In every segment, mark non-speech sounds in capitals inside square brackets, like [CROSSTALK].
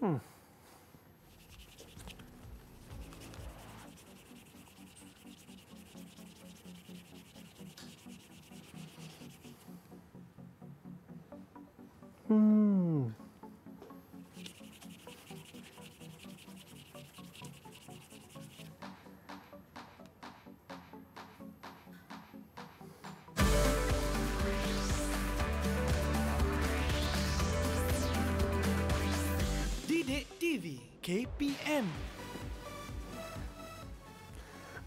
Hmm. KPM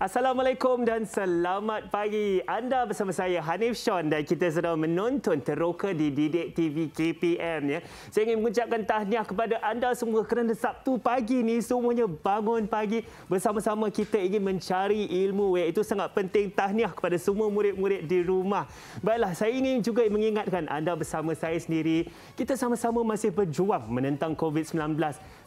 Assalamualaikum dan selamat pagi. Anda bersama saya Hanif Shon dan kita sedang menonton Teroka di Didik TV KPM ya. Saya ingin mengucapkan tahniah kepada anda semua kerana Sabtu pagi ni semuanya bangun pagi bersama-sama kita ingin mencari ilmu iaitu sangat penting tahniah kepada semua murid-murid di rumah. Baiklah, saya ingin juga mengingatkan anda bersama saya sendiri, kita sama-sama masih berjuang menentang COVID-19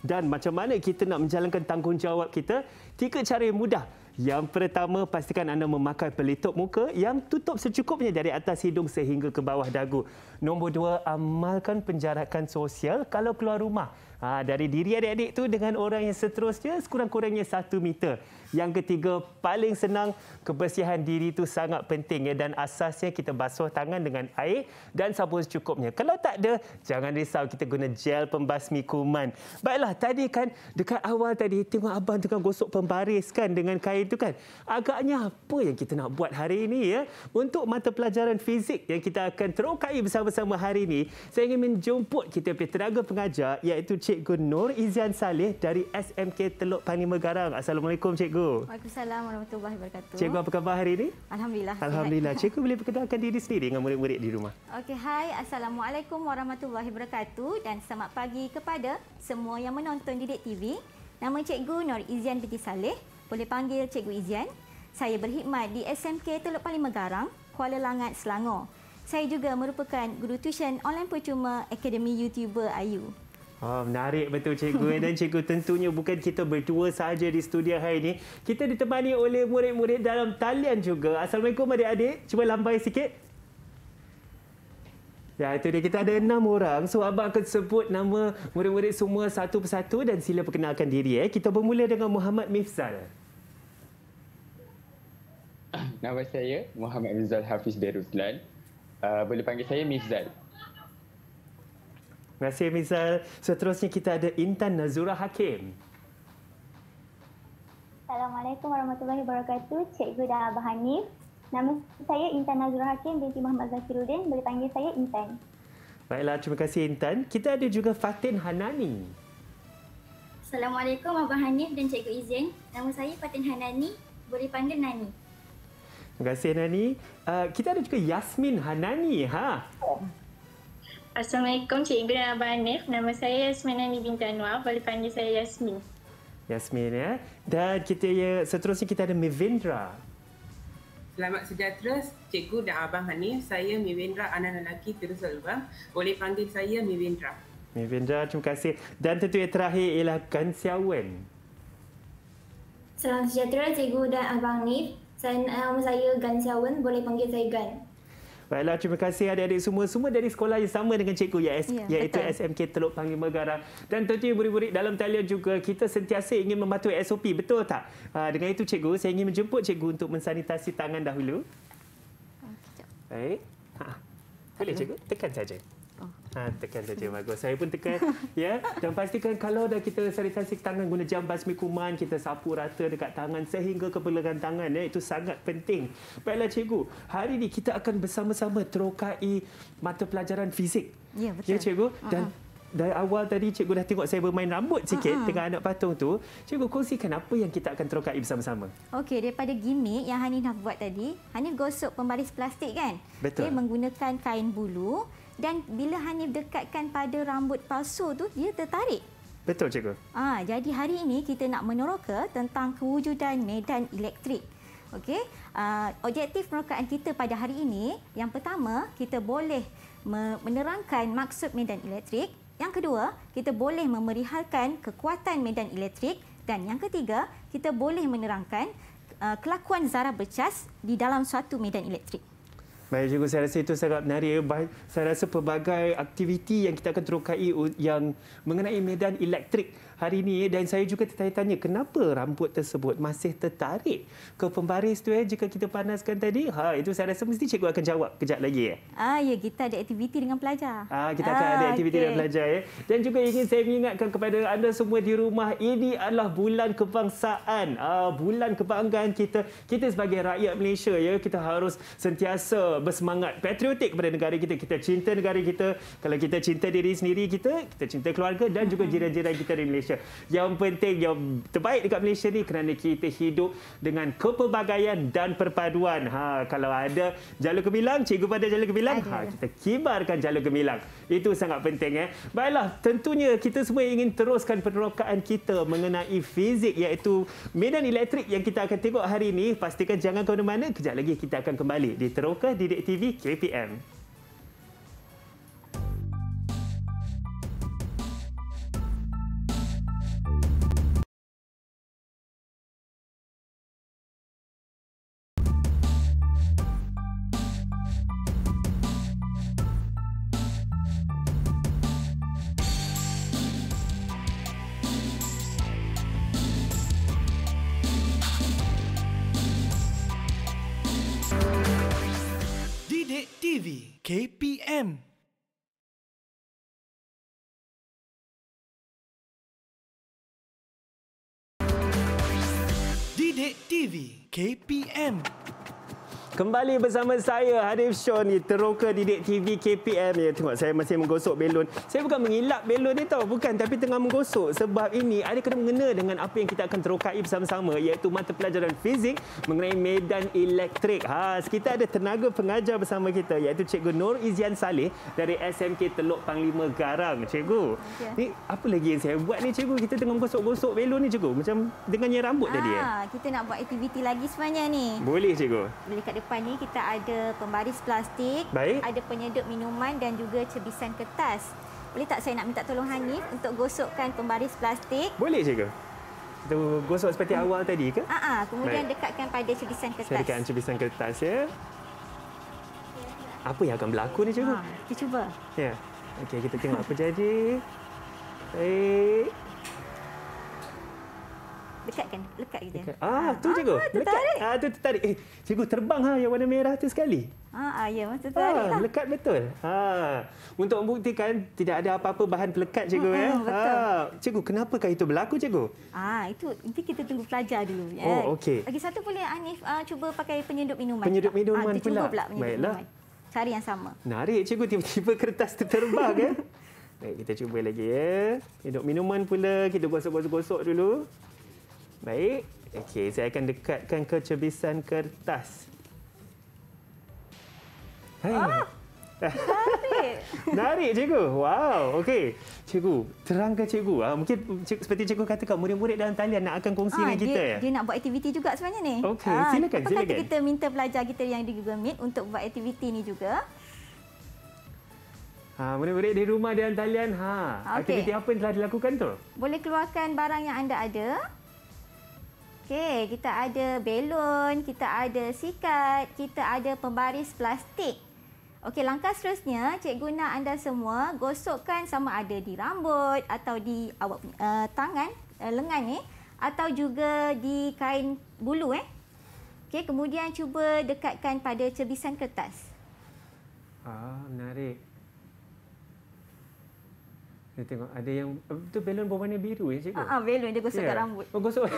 dan macam mana kita nak menjalankan tanggungjawab kita? Tiga cara yang mudah yang pertama, pastikan anda memakai pelitup muka yang tutup secukupnya dari atas hidung sehingga ke bawah dagu. Nombor dua, amalkan penjarakan sosial kalau keluar rumah ha, dari diri adik-adik tu dengan orang yang seterusnya sekurang-kurangnya satu meter. Yang ketiga, paling senang kebersihan diri itu sangat penting ya dan asasnya kita basuh tangan dengan air dan sabun secukupnya. Kalau tak ada, jangan risau kita guna gel pembasmi kuman. Baiklah, tadi kan dekat awal tadi tengok abang tu kan gosok pembaris kan dengan kain itu kan. Agaknya apa yang kita nak buat hari ini ya? Untuk mata pelajaran fizik yang kita akan terokai bersama-sama hari ini, saya ingin menjemput kita punya tenaga pengajar iaitu Cik Cikgu Nur Izian Saleh dari SMK Teluk Pani Megarang. Assalamualaikum Cikgu. Waalaikumsalam warahmatullahi wabarakatuh. Cikgu apa khabar hari ini? Alhamdulillah. Alhamdulillah. [LAUGHS] Cikgu boleh perkenalkan diri sendiri dengan murid-murid di rumah. Okey, hai. Assalamualaikum warahmatullahi wabarakatuh dan selamat pagi kepada semua yang menonton Didik TV. Nama Cikgu Nur Izian binti Saleh. Boleh panggil Cikgu Izian. Saya berkhidmat di SMK Teluk Pani Megarang, Kuala Langat, Selangor. Saya juga merupakan guru tuition online percuma Akademi YouTuber Ayu. Oh, menarik betul cikgu eh, dan cikgu tentunya bukan kita berdua saja di studio hari ini. Kita ditemani oleh murid-murid dalam talian juga. Assalamualaikum adik-adik. Cuba lambai sikit. Ya, itu dia. Kita ada enam orang. So, Abang akan sebut nama murid-murid semua satu persatu dan sila perkenalkan diri. Eh. Kita bermula dengan Muhammad Mifzal. Nama saya Muhammad Mifzal Hafiz Beruslan. Uh, ah, boleh panggil saya Mifzal. Terima kasih, Mizal. Seterusnya, kita ada Intan Nazura Hakim. Assalamualaikum warahmatullahi wabarakatuh, Cikgu dan Abah Hanif. Nama saya Intan Nazura Hakim binti Muhammad Zakiruddin. Boleh panggil saya Intan. Baiklah, terima kasih Intan. Kita ada juga Fatin Hanani. Assalamualaikum Abah Hanif dan Cikgu Izin. Nama saya Fatin Hanani. Boleh panggil Nani. Terima kasih Nani. Uh, kita ada juga Yasmin Hanani. Ha? Assalamualaikum Cik Ibrahim Abang Anif. Nama saya Yasmina Ni binti Anwar. Boleh panggil saya Yasmin. Yasmin ya. Dan kita ya, seterusnya kita ada Mivendra. Selamat sejahtera Cikgu dan Abang Hanif. Saya Mivendra anak lelaki terus lubang. Boleh panggil saya Mivendra. Mivendra, terima kasih. Dan tentu yang terakhir ialah Kan Siawen. Selamat sejahtera Cikgu dan Abang Hanif. Saya, nama saya Gan Siawen. Boleh panggil saya Gan. Baiklah, terima kasih adik-adik semua. Semua dari sekolah yang sama dengan cikgu, yes, ya, iaitu betul. SMK Teluk Panggil Megara. Dan tentu murid-murid dalam talian juga, kita sentiasa ingin mematuhi SOP, betul tak? Ah, dengan itu, cikgu, saya ingin menjemput cikgu untuk mensanitasi tangan dahulu. Ah, Baik. Ha. ha. Boleh, cikgu? Tekan saja. Ha, tekan saja bagus. Saya pun tekan. [LAUGHS] ya. Dan pastikan kalau dah kita sanitasi tangan guna jam basmi kuman, kita sapu rata dekat tangan sehingga ke pelanggan tangan. Ya, itu sangat penting. Baiklah cikgu, hari ini kita akan bersama-sama terokai mata pelajaran fizik. Ya, betul. Ya, cikgu. Dan uh -huh. Dari awal tadi cikgu dah tengok saya bermain rambut sikit uh dengan anak patung tu. Cikgu kongsikan apa yang kita akan terokai bersama-sama. Okey, daripada gimmick yang Hanif dah buat tadi, Hanif gosok pembaris plastik kan? Betul. Dia menggunakan kain bulu dan bila Hanif dekatkan pada rambut palsu tu dia tertarik Betul cikgu. Ah, jadi hari ini kita nak meneroka tentang kewujudan medan elektrik. Okey, ah, objektif merokaan kita pada hari ini, yang pertama, kita boleh menerangkan maksud medan elektrik. Yang kedua, kita boleh memerihalkan kekuatan medan elektrik dan yang ketiga, kita boleh menerangkan uh, kelakuan zarah bercas di dalam suatu medan elektrik. Baik cikgu, saya rasa itu sangat menarik. Ya. Saya rasa pelbagai aktiviti yang kita akan terukai yang mengenai medan elektrik hari ini ya. dan saya juga tertanya-tanya kenapa rambut tersebut masih tertarik ke pembaris tu eh jika kita panaskan tadi ha itu saya rasa mesti cikgu akan jawab kejap lagi eh ah ya kita ada aktiviti dengan pelajar ah kita akan ah, ada aktiviti okay. dengan pelajar eh dan juga ingin saya mengingatkan kepada anda semua di rumah ini adalah bulan kebangsaan ah bulan kebanggaan kita kita sebagai rakyat Malaysia ya kita harus sentiasa bersemangat patriotik kepada negara kita. Kita cinta negara kita. Kalau kita cinta diri sendiri kita, kita cinta keluarga dan juga mm-hmm. jiran-jiran kita di Malaysia. Yang penting, yang terbaik dekat Malaysia ni kerana kita hidup dengan kepelbagaian dan perpaduan. Ha, kalau ada jalur gemilang, cikgu pada jalur gemilang, ha, kita kibarkan jalur gemilang. Itu sangat penting. Eh. Baiklah, tentunya kita semua ingin teruskan penerokaan kita mengenai fizik iaitu medan elektrik yang kita akan tengok hari ini. Pastikan jangan ke mana-mana. Kejap lagi kita akan kembali di teroka di Kedek TV KPM. Straight TV KPM Didik TV KPM Kembali bersama saya Harif Shon di Teroka Didik TV KPM. Ya, tengok saya masih menggosok belon. Saya bukan mengilap belon ni tau. Bukan, tapi tengah menggosok. Sebab ini ada kena mengena dengan apa yang kita akan terokai bersama-sama. Iaitu mata pelajaran fizik mengenai medan elektrik. Ha, kita ada tenaga pengajar bersama kita. Iaitu Cikgu Nur Izian Saleh dari SMK Teluk Panglima Garang. Cikgu, ya. ni apa lagi yang saya buat ni cikgu? Kita tengah menggosok-gosok belon ni cikgu. Macam dengan yang rambut ha, tadi. Ya? Ah, kita nak buat aktiviti lagi sebenarnya ni. Boleh cikgu. Boleh kat depan ni kita ada pembaris plastik, Baik. ada penyedut minuman dan juga cebisan kertas. Boleh tak saya nak minta tolong Hanif untuk gosokkan pembaris plastik? Boleh cikgu. Kita gosok seperti hmm. awal tadi ke? Ah, ah. kemudian Baik. dekatkan pada cebisan kertas. Saya dekatkan cebisan kertas ya. Apa yang akan berlaku ni cikgu? Ha, kita ah, cuba. Ya. Okey, kita tengok apa jadi. Baik. Dekat kan? Lekat gitu. Dekat. Ah, ah, tu ah, cikgu. Tertarik. Lekat. Ah, tu tertarik. Eh, cikgu terbang ha yang warna merah tu sekali. Ah, ah ya, macam tertarik ah, lah. Lekat betul. Ha. Ah. Untuk membuktikan tidak ada apa-apa bahan pelekat cikgu hmm, ya. Betul. Ha. Ah. Cikgu, kenapa kah itu berlaku cikgu? Ah, itu nanti kita tunggu pelajar dulu ya. Oh, okey. Lagi satu boleh Anif uh, ah, cuba pakai penyedut minuman. Penyedut ah, minuman ah, pula. pula penyedut Baiklah. Minuman. Cari yang sama. Nari, cikgu tiba-tiba kertas tu terbang ya. [LAUGHS] Baik, kita cuba lagi eh. ya. Hidup minuman pula. Kita gosok gosok dulu. Baik. Okey, saya akan dekatkan kecebisan kertas. Hai. Ah, Nari, [LAUGHS] cikgu. Wow, okey. Cikgu, terang ke cikgu? Ah, mungkin cikgu, seperti cikgu katakan kat murid-murid dalam talian nak akan kongsi ah, dengan kita. Dia, eh? dia nak buat aktiviti juga sebenarnya ni. Okey, ah, silakan, silakan. Kita kita minta pelajar kita yang di Google Meet untuk buat aktiviti ni juga. Ha, murid-murid di rumah dalam talian, ha. Okay. Aktiviti apa yang telah dilakukan tu? Boleh keluarkan barang yang anda ada. Okey, kita ada belon, kita ada sikat, kita ada pembaris plastik. Okey, langkah seterusnya, cikgu nak anda semua gosokkan sama ada di rambut atau di awak punya uh, tangan, uh, lengan ni atau juga di kain bulu eh. Okey, kemudian cuba dekatkan pada cebisan kertas. Ah, menarik. Dia tengok ada yang tu belon berwarna biru ya cikgu. ah, ah belon dia gosok yeah. rambut. Oh gosok. [LAUGHS]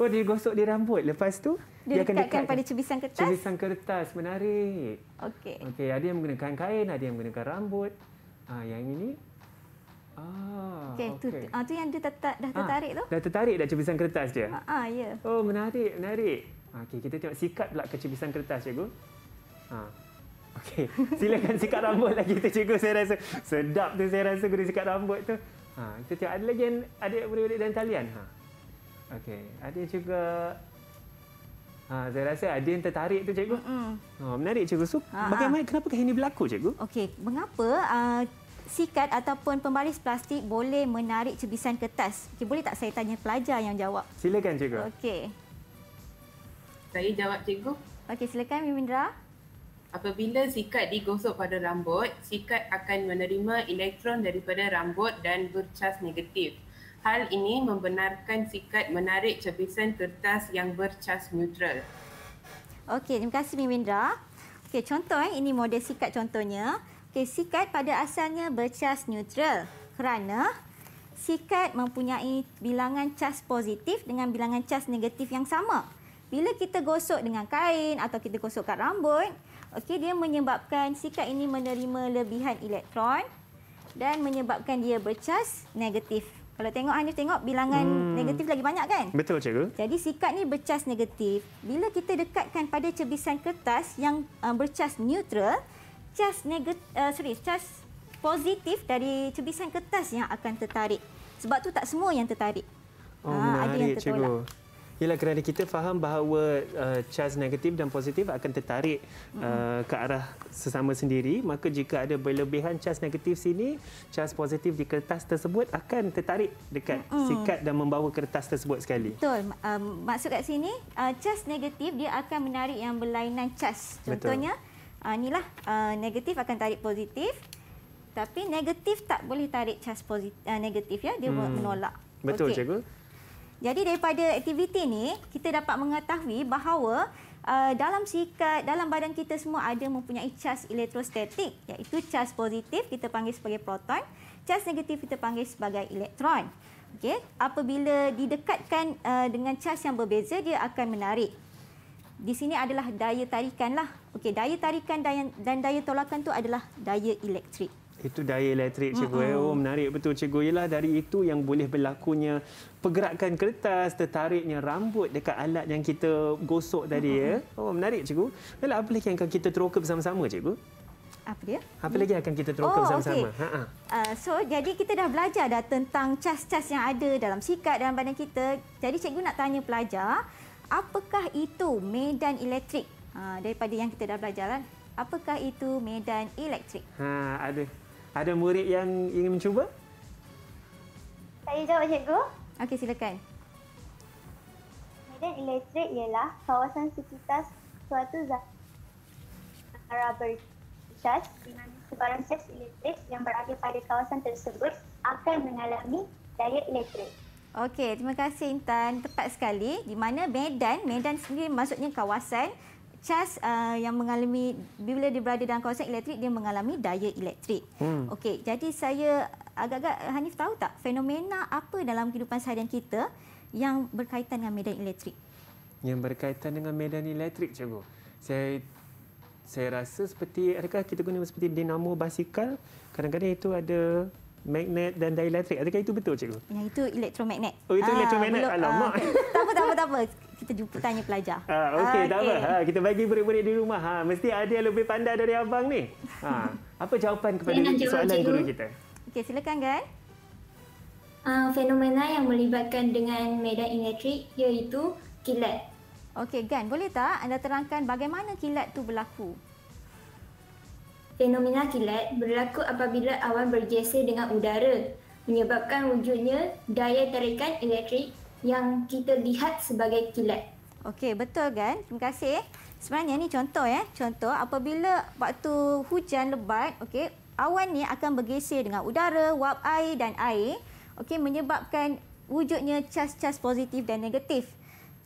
oh dia gosok di rambut. Lepas tu dia, dia akan dekatkan dekat pada cubisan kertas. Cubisan kertas menarik. Okey. Okey, ada yang menggunakan kain, ada yang menggunakan rambut. Ah yang ini Ah, okay, okay. ah, tu yang dia tetap, dah ah, tertarik ah, tu. Dah tertarik dah cubisan kertas dia? Ah, ah ya. Yeah. Oh, menarik, menarik. Okay kita tengok sikat pula ke cubisan kertas, cikgu. Ah. Okey, silakan sikat rambut lagi tu cikgu saya rasa. Sedap tu saya rasa guna sikat rambut tu. Ha, kita tengok ada lagi yang ada beri-beri dan talian. Ha. Okey, ada juga... Ha, saya rasa ada yang tertarik tu cikgu. Mm. Oh, menarik cikgu. So, ha, ha. bagaimana, kenapa ke ini berlaku cikgu? Okey, mengapa uh, sikat ataupun pembalis plastik boleh menarik cebisan kertas? Okay, boleh tak saya tanya pelajar yang jawab? Silakan cikgu. Okey. Saya jawab cikgu. Okey, silakan Mimindra. Uh, Apabila sikat digosok pada rambut, sikat akan menerima elektron daripada rambut dan bercas negatif. Hal ini membenarkan sikat menarik cabisan kertas yang bercas neutral. Okey, terima kasih Mimindra. Okey, contoh eh, ini model sikat contohnya. Okey, sikat pada asalnya bercas neutral kerana sikat mempunyai bilangan cas positif dengan bilangan cas negatif yang sama. Bila kita gosok dengan kain atau kita gosok kat rambut, Okey, dia menyebabkan sikat ini menerima lebihan elektron dan menyebabkan dia bercas negatif. Kalau tengok hanya tengok bilangan hmm. negatif lagi banyak kan? Betul cikgu. Jadi sikat ni bercas negatif. Bila kita dekatkan pada cebisan kertas yang uh, bercas neutral, cas negatif uh, sorry, cas positif dari cebisan kertas yang akan tertarik. Sebab tu tak semua yang tertarik. Oh, ha, ada yang tertolak. Cikgu ialah kerana kita faham bahawa uh, charge negatif dan positif akan tertarik uh, ke arah sesama sendiri maka jika ada berlebihan charge negatif sini charge positif di kertas tersebut akan tertarik dekat mm sikat dan membawa kertas tersebut sekali betul um, maksud kat sini uh, charge negatif dia akan menarik yang berlainan charge contohnya uh, lah uh, negatif akan tarik positif tapi negatif tak boleh tarik charge positif uh, negatif ya dia hmm. menolak betul okay. cikgu jadi daripada aktiviti ni kita dapat mengetahui bahawa uh, dalam sikat dalam badan kita semua ada mempunyai cas elektrostatik iaitu cas positif kita panggil sebagai proton, cas negatif kita panggil sebagai elektron. Okey, apabila didekatkan uh, dengan cas yang berbeza dia akan menarik. Di sini adalah daya tarikan lah. Okey, daya tarikan dan daya tolakan tu adalah daya elektrik. Itu daya elektrik cikgu. Mm -hmm. Oh menarik betul cikgu. Ialah dari itu yang boleh berlakunya pergerakan kertas, tertariknya rambut dekat alat yang kita gosok tadi mm -hmm. ya. Oh menarik cikgu. Ialah apa lagi yang akan kita teroka bersama-sama cikgu? Apa dia? Apa lagi yang akan kita teroka oh, bersama-sama? Okay. Ha, ha. Uh, so jadi kita dah belajar dah tentang cas-cas yang ada dalam sikat dalam badan kita. Jadi cikgu nak tanya pelajar, apakah itu medan elektrik? Uh, daripada yang kita dah belajar kan? Apakah itu medan elektrik? Ha, ada. Ada murid yang ingin mencuba? Saya jawab, cikgu. Okey, silakan. Medan elektrik ialah kawasan sekitar suatu zara bercas sebarang ses elektrik yang berada pada kawasan tersebut akan mengalami daya elektrik. Okey, terima kasih Intan. Tepat sekali. Di mana Medan, Medan sendiri maksudnya kawasan cas uh, yang mengalami bila dia berada dalam kawasan elektrik dia mengalami daya elektrik. Hmm. Okey, jadi saya agak-agak uh, Hanif tahu tak fenomena apa dalam kehidupan seharian kita yang berkaitan dengan medan elektrik? Yang berkaitan dengan medan elektrik cikgu. Saya saya rasa seperti adakah kita guna seperti dinamo basikal? Kadang-kadang itu ada magnet dan dielektrik. Adakah itu betul cikgu? Yang itu elektromagnet. Oh itu uh, elektromagnet. Alamak. Uh, [LAUGHS] tak apa tak apa tak apa kita jumpa tanya pelajar. Ha, okey, ah, tak okay. apa. Ha, kita bagi murid-murid di rumah. Ha, mesti ada yang lebih pandai dari abang ni. Ha, apa jawapan kepada Dengan soalan guru kita? Okey, silakan guys. Uh, fenomena yang melibatkan dengan medan elektrik iaitu kilat. Okey, Gan, boleh tak anda terangkan bagaimana kilat tu berlaku? Fenomena kilat berlaku apabila awan bergeser dengan udara menyebabkan wujudnya daya tarikan elektrik yang kita lihat sebagai kilat. Okey, betul kan? Terima kasih. Sebenarnya ni contoh ya. Contoh apabila waktu hujan lebat, okey, awan ni akan bergeser dengan udara, wap air dan air, okey, menyebabkan wujudnya cas-cas positif dan negatif.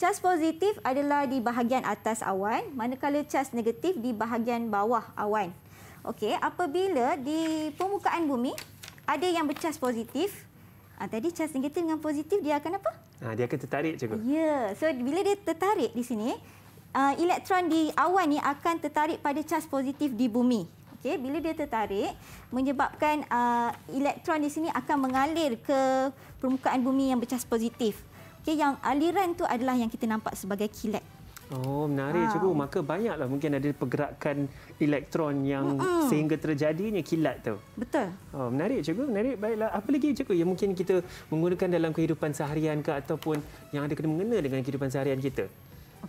Cas positif adalah di bahagian atas awan, manakala cas negatif di bahagian bawah awan. Okey, apabila di permukaan bumi ada yang bercas positif, Uh, tadi charge negatif dengan positif dia akan apa? Ha, dia akan tertarik cikgu. Ya, yeah. so bila dia tertarik di sini, uh, elektron di awan ni akan tertarik pada charge positif di bumi. Okey, bila dia tertarik, menyebabkan uh, elektron di sini akan mengalir ke permukaan bumi yang bercas positif. Okey, yang aliran tu adalah yang kita nampak sebagai kilat. Oh, menarik ha. cikgu. Maka banyaklah mungkin ada pergerakan elektron yang mm -mm. sehingga terjadinya kilat tu. Betul. Oh, menarik cikgu. Menarik. Baiklah. Apa lagi cikgu yang mungkin kita menggunakan dalam kehidupan seharian ke ataupun yang ada kena mengena dengan kehidupan seharian kita?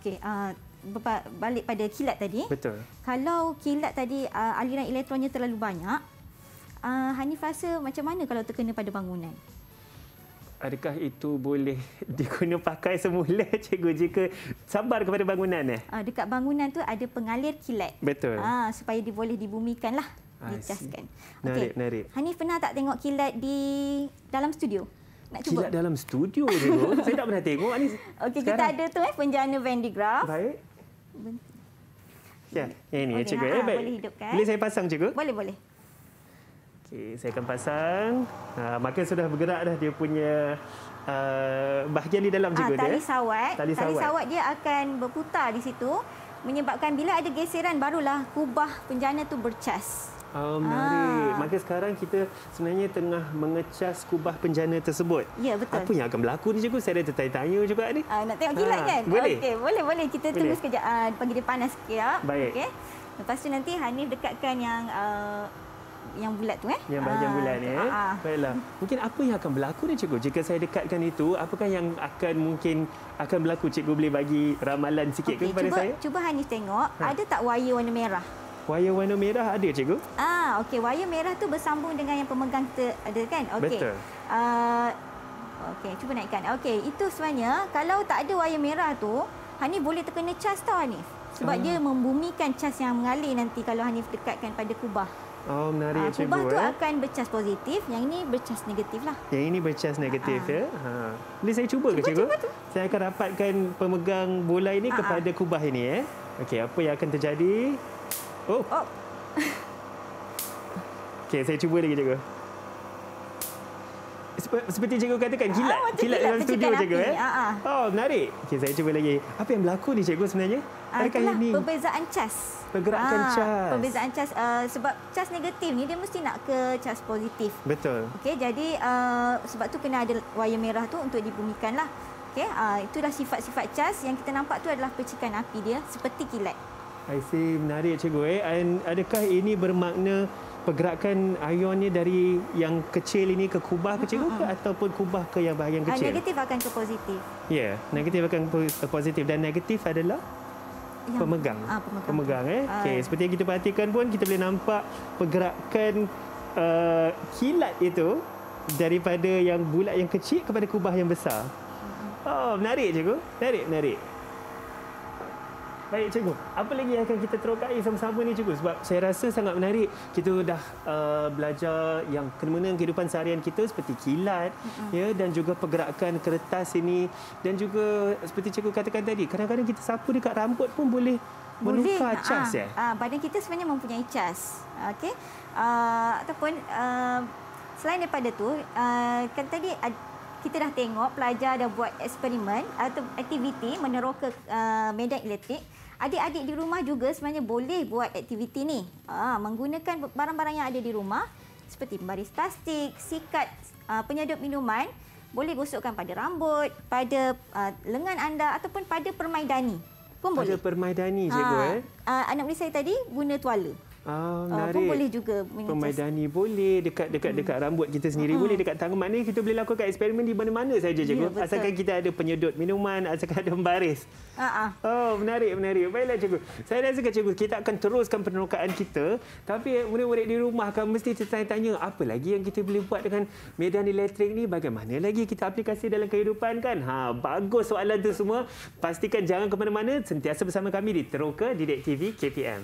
Okey, uh, balik pada kilat tadi. Betul. Kalau kilat tadi uh, aliran elektronnya terlalu banyak, uh, ah, Hanif rasa macam mana kalau terkena pada bangunan? Adakah itu boleh [LAUGHS] digunakan pakai semula [LAUGHS] cikgu jika sabar kepada bangunan eh? Ah dekat bangunan tu ada pengalir kilat. Betul. Ha, supaya dia boleh dibumikanlah, dicaskan. Menarik, okay. menarik. Hanif pernah tak tengok kilat di dalam studio? Nak cuba. Kilat dalam studio dulu. [LAUGHS] Saya tak pernah tengok ni. Okey, kita ada tu eh penjana Van de Graaff. Baik. Ya, ini okay, cikgu. Ha, eh, ha, baik. Boleh hidupkan. Boleh saya pasang cikgu? Boleh, boleh. Okey, saya akan pasang. Ha, maka sudah bergerak dah dia punya uh, bahagian di dalam juga ah, ha, tali dia. Eh? Sawat. Tali sawat. Tali sawat dia akan berputar di situ menyebabkan bila ada geseran barulah kubah penjana tu bercas. Oh, menarik. Ha. Maka sekarang kita sebenarnya tengah mengecas kubah penjana tersebut. Ya, betul. Apa yang akan berlaku ni cikgu? Saya ada tertanya-tanya juga ni. Ha, nak tengok kilat ha. kan? Boleh. Okay, boleh, boleh. Kita boleh. tunggu sekejap. Ha, panggil dia panas sikit. Baik. Okay. Lepas tu nanti Hanif dekatkan yang uh, yang bulat tu eh? Yang bahagian ah, bulat ni. Eh? Ah, ah. Baiklah. Mungkin apa yang akan berlaku ni cikgu? Jika saya dekatkan itu, apakah yang akan mungkin akan berlaku cikgu boleh bagi ramalan sikit okay, kepada cuba, saya? Cuba Hanif tengok, ha. ada tak wayar warna merah? Wayar warna merah ada cikgu? Ah, okey. Wayar merah tu bersambung dengan yang pemegang ter, ada kan? Okey. Betul. Uh, okey, cuba naikkan. Okey, itu sebenarnya kalau tak ada wayar merah tu, Hanif boleh terkena cas tau Hanif. Sebab ah. dia membumikan cas yang mengalir nanti kalau Hanif dekatkan pada kubah. Oh, menarik uh, cikgu. Kubah tu eh? akan bercas positif, yang ini bercas negatif lah. Yang ini bercas negatif uh. ya. Ha. Boleh saya cuba, cuba ke cikgu? Cuba tu. Saya akan rapatkan pemegang bola ini uh, kepada kubah ini eh. Okey, apa yang akan terjadi? Oh. oh. [LAUGHS] Okey, saya cuba lagi cikgu. Seperti cikgu katakan, kilat. Oh, kilat, dalam studio cikgu. Eh? Uh, uh. Oh, menarik. Okey, saya cuba lagi. Apa yang berlaku ni cikgu sebenarnya? Itulah ini. perbezaan cas. Pergerakan ha, ah, cas. Perbezaan cas. Uh, ah, sebab cas negatif ni dia mesti nak ke cas positif. Betul. okay jadi uh, sebab tu kena ada wayar merah tu untuk dibumikan lah. okay uh, itulah sifat-sifat cas yang kita nampak tu adalah percikan api dia seperti kilat. I see. Menarik, cikgu. Eh? And adakah ini bermakna pergerakan ionnya dari yang kecil ini ke kubah ke cikgu ke ataupun kubah ke yang bahagian kecil? Negatif akan ke positif. Ya, yeah, negatif akan ke positif. Dan negatif adalah? yang pemegang. Ah, pemegang. Pemegang eh. Ah. Okey, ah. seperti yang kita perhatikan pun kita boleh nampak pergerakan uh, kilat itu daripada yang bulat yang kecil kepada kubah yang besar. Mm-hmm. Oh, menarik cikgu. Menarik, menarik. Baik cikgu, apa lagi yang akan kita terokai sama-sama ni cikgu? Sebab saya rasa sangat menarik kita dah uh, belajar yang kena-mengena kehidupan seharian kita seperti kilat mm-hmm. ya dan juga pergerakan kertas ini dan juga seperti cikgu katakan tadi, kadang-kadang kita sapu dekat rambut pun boleh menukar boleh. Ah, cas ha, ya. Ha, badan kita sebenarnya mempunyai cas. okay? Uh, ah, ataupun uh, selain daripada tu, uh, kan tadi uh, kita dah tengok pelajar dah buat eksperimen atau aktiviti meneroka uh, medan elektrik. Adik-adik di rumah juga sebenarnya boleh buat aktiviti ni. Ah, menggunakan barang-barang yang ada di rumah seperti pembaris plastik, sikat uh, ah, penyedut minuman, boleh gosokkan pada rambut, pada uh, lengan anda ataupun pada permaidani. Pun pada boleh. Pada permaidani ah, cikgu ha, eh. Uh, anak muda saya tadi guna tuala. Oh, pun boleh juga miniatures. Pemadani boleh dekat dekat hmm. dekat rambut kita sendiri hmm. boleh dekat tangan mana kita boleh lakukan eksperimen di mana-mana saja cikgu. Yeah, ya, asalkan kita ada penyedut minuman, asalkan ada pembaris. Uh-uh. Ah, oh, menarik menarik. Baiklah cikgu. Saya rasa kan, cikgu kita akan teruskan penerokaan kita tapi murid-murid di rumah akan mesti tertanya-tanya apa lagi yang kita boleh buat dengan medan elektrik ni bagaimana lagi kita aplikasi dalam kehidupan kan? Ha, bagus soalan tu semua. Pastikan jangan ke mana-mana sentiasa bersama kami di Teroka Didik TV KPM.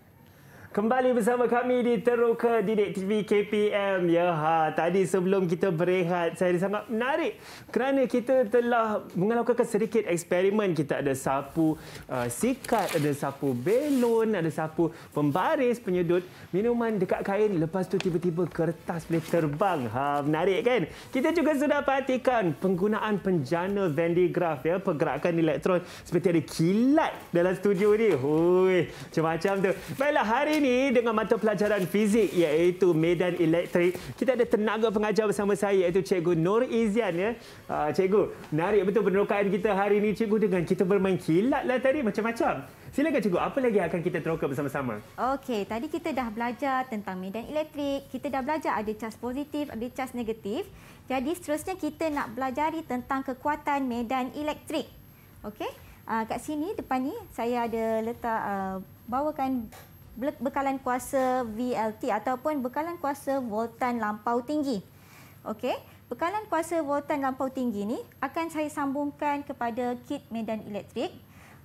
Kembali bersama kami di Teroka Didik TV KPM. Ya ha, tadi sebelum kita berehat, saya sangat menarik kerana kita telah melakukan sedikit eksperimen. Kita ada sapu uh, sikat, ada sapu belon, ada sapu pembaris, penyedut minuman dekat kain. Lepas tu tiba-tiba kertas boleh terbang. Ha, menarik kan? Kita juga sudah perhatikan penggunaan penjana Vendigraf, ya, pergerakan elektron seperti ada kilat dalam studio ni. Hui, macam-macam tu. Baiklah, hari ini dengan mata pelajaran fizik iaitu medan elektrik. Kita ada tenaga pengajar bersama saya iaitu Cikgu Nur Izian. Ya. Ah, cikgu, menarik betul penerokaan kita hari ini Cikgu dengan kita bermain kilat lah tadi macam-macam. Silakan Cikgu, apa lagi akan kita teroka bersama-sama? Okey, tadi kita dah belajar tentang medan elektrik. Kita dah belajar ada cas positif, ada cas negatif. Jadi seterusnya kita nak belajar tentang kekuatan medan elektrik. Okey, ah, kat sini depan ni saya ada letak uh, bawakan bekalan kuasa VLT ataupun bekalan kuasa voltan lampau tinggi. Okey, bekalan kuasa voltan lampau tinggi ni akan saya sambungkan kepada kit medan elektrik.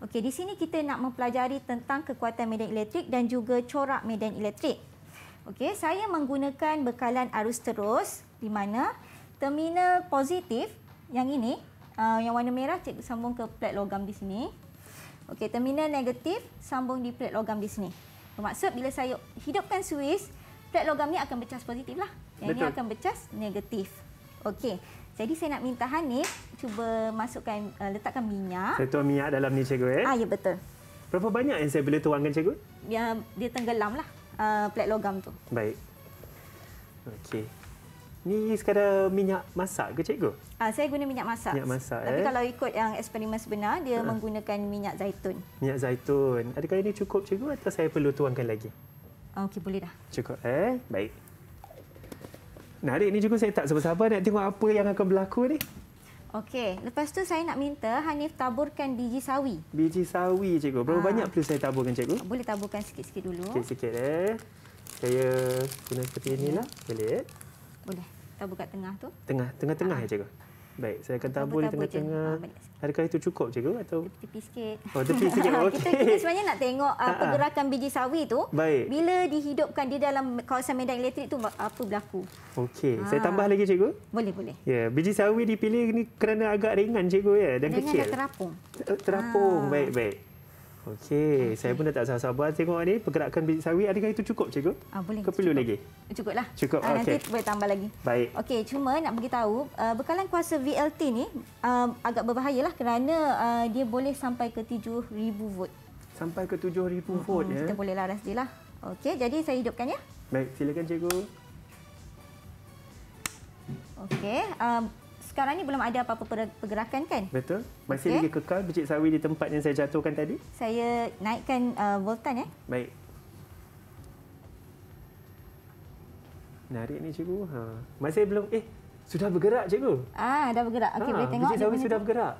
Okey, di sini kita nak mempelajari tentang kekuatan medan elektrik dan juga corak medan elektrik. Okey, saya menggunakan bekalan arus terus di mana terminal positif yang ini uh, yang warna merah cikgu sambung ke plat logam di sini. Okey, terminal negatif sambung di plat logam di sini. Bermaksud bila saya hidupkan suis, plat logam ni akan bercas positif lah. Yang Betul. ni akan bercas negatif. Okey. Jadi saya nak minta Hanif cuba masukkan uh, letakkan minyak. Saya tuang minyak dalam ni cikgu eh. Ah ya betul. Berapa banyak yang saya boleh tuangkan cikgu? Ya dia tenggelamlah uh, eh, plat logam tu. Baik. Okey. Ni sekadar minyak masak ke cikgu? Ah saya guna minyak masak. Minyak masak. Tapi eh? kalau ikut yang eksperimen sebenar dia ha. menggunakan minyak zaitun. Minyak zaitun. Adakah ini cukup cikgu atau saya perlu tuangkan lagi? Ah, okey boleh dah. Cukup eh. Baik. Nah, hari ini cikgu saya tak sabar-sabar nak tengok apa yang akan berlaku ni. Okey, lepas tu saya nak minta Hanif taburkan biji sawi. Biji sawi cikgu. Berapa ha. banyak perlu saya taburkan cikgu? Ah, boleh taburkan sikit-sikit dulu. Sikit-sikit eh. Saya guna seperti inilah. Boleh. Boleh tabur buka tengah tu. Tengah, tengah-tengah ah. ya, cikgu. Baik, saya akan tabur di tengah-tengah. Harikah ah, itu cukup, cikgu? Atau... Tepi sikit. Oh, tepi sikit. [LAUGHS] Okay. kita, kita sebenarnya nak tengok uh, pergerakan biji sawi itu. Baik. Bila dihidupkan di dalam kawasan medan elektrik itu, apa berlaku? Okey, saya tambah lagi, cikgu. Boleh, boleh. Ya, yeah. Biji sawi dipilih ini kerana agak ringan, cikgu. ya, Dan ringan kecil. Ringan dan terapung. Ter- eh, terapung, Haa. baik, baik. Okey, okay. saya pun dah tak sabar-sabar tengok ni pergerakan biji sawi. Adakah itu cukup, cikgu? Ah, boleh. Ke perlu lagi? Cukuplah. Cukup. Ah, nanti boleh tambah lagi. Baik. Okey, cuma nak bagi tahu, uh, ah, bekalan kuasa VLT ni uh, agak berbahayalah kerana uh, dia boleh sampai ke 7000 volt. Sampai ke 7000 hmm, volt ya. Kita boleh laras dia lah. Okey, jadi saya hidupkan ya. Baik, silakan cikgu. Okey, um, sekarang ni belum ada apa-apa pergerakan kan? Betul. Masih okay. lagi kekal biji sawi di tempat yang saya jatuhkan tadi? Saya naikkan uh, voltan ya. Eh. Baik. Narik ni cikgu. Ha. Masih belum eh sudah bergerak cikgu. Ah dah bergerak. Okey ha, boleh tengok. Biji sawi sudah bergerak.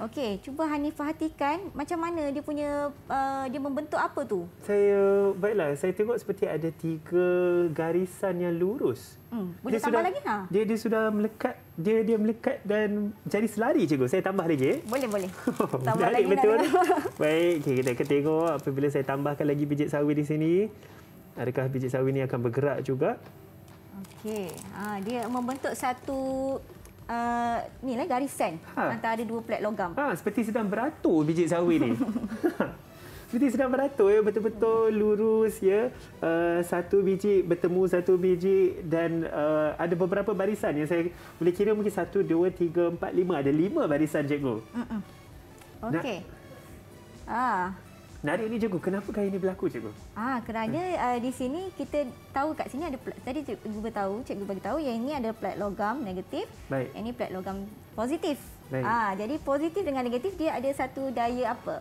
Okey, cuba hani perhatikan macam mana dia punya uh, dia membentuk apa tu? Saya baiklah, saya tengok seperti ada tiga garisan yang lurus. Hmm, boleh dia tambah lagi ha? Dia dia sudah melekat, dia dia melekat dan jadi selari cikgu. Saya tambah lagi. Eh? Boleh, boleh. [LAUGHS] tambah lagi betul. Nak [LAUGHS] Baik, okay, kita akan tengok apabila saya tambahkan lagi biji sawi di sini. Adakah biji sawi ini akan bergerak juga? Okey. Ha, dia membentuk satu uh, ni lah garisan ha. antara ada dua plat logam. Ha, seperti sedang beratur biji sawi ni. [LAUGHS] seperti sedang beratur ya betul-betul lurus ya. Uh, satu biji bertemu satu biji dan uh, ada beberapa barisan yang saya boleh kira mungkin satu, dua, tiga, empat, lima. Ada lima barisan je cikgu. Okey. Ah. Nari ni cikgu, kenapa kali ini berlaku cikgu? Ah, kerana hmm. uh, di sini kita tahu kat sini ada tadi cikgu tahu, cikgu bagi tahu yang ini ada plat logam negatif. Baik. Yang ini plat logam positif. Baik. Ah, jadi positif dengan negatif dia ada satu daya apa?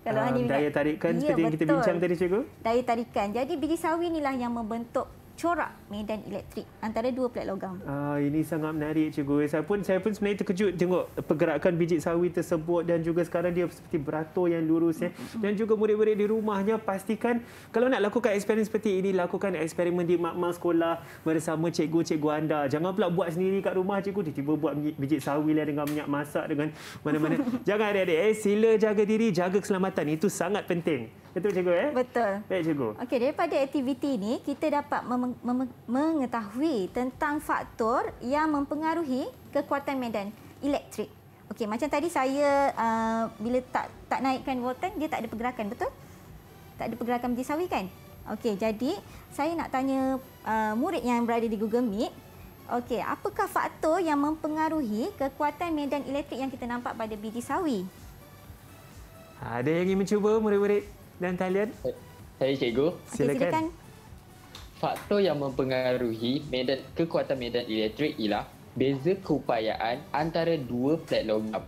Kalau um, ah, hanya daya tarikan ya, seperti betul. yang kita bincang tadi cikgu. Daya tarikan. Jadi biji sawi inilah yang membentuk corak medan elektrik antara dua plat logam. Ah ini sangat menarik cikgu. Saya pun saya pun sebenarnya terkejut tengok pergerakan biji sawi tersebut dan juga sekarang dia seperti beratur yang lurus ya. Dan juga murid-murid di rumahnya pastikan kalau nak lakukan eksperimen seperti ini lakukan eksperimen di makmal sekolah bersama cikgu-cikgu anda. Jangan pula buat sendiri kat rumah cikgu tiba-tiba buat biji sawi lah dengan minyak masak dengan mana-mana. [LAUGHS] Jangan ada-ada. eh sila jaga diri, jaga keselamatan itu sangat penting. Betul cikgu eh? Betul. Baik cikgu. Okey, daripada aktiviti ini kita dapat mengetahui tentang faktor yang mempengaruhi kekuatan medan elektrik. Okey, macam tadi saya uh, bila tak tak naikkan voltan dia tak ada pergerakan, betul? Tak ada pergerakan biji sawi kan? Okey, jadi saya nak tanya uh, murid yang berada di Google Meet. Okey, apakah faktor yang mempengaruhi kekuatan medan elektrik yang kita nampak pada biji sawi? Ada yang ingin mencuba murid-murid? dan talian? Eh, saya cikgu. Silakan. silakan. Faktor yang mempengaruhi medan, kekuatan medan elektrik ialah beza keupayaan antara dua plat logam.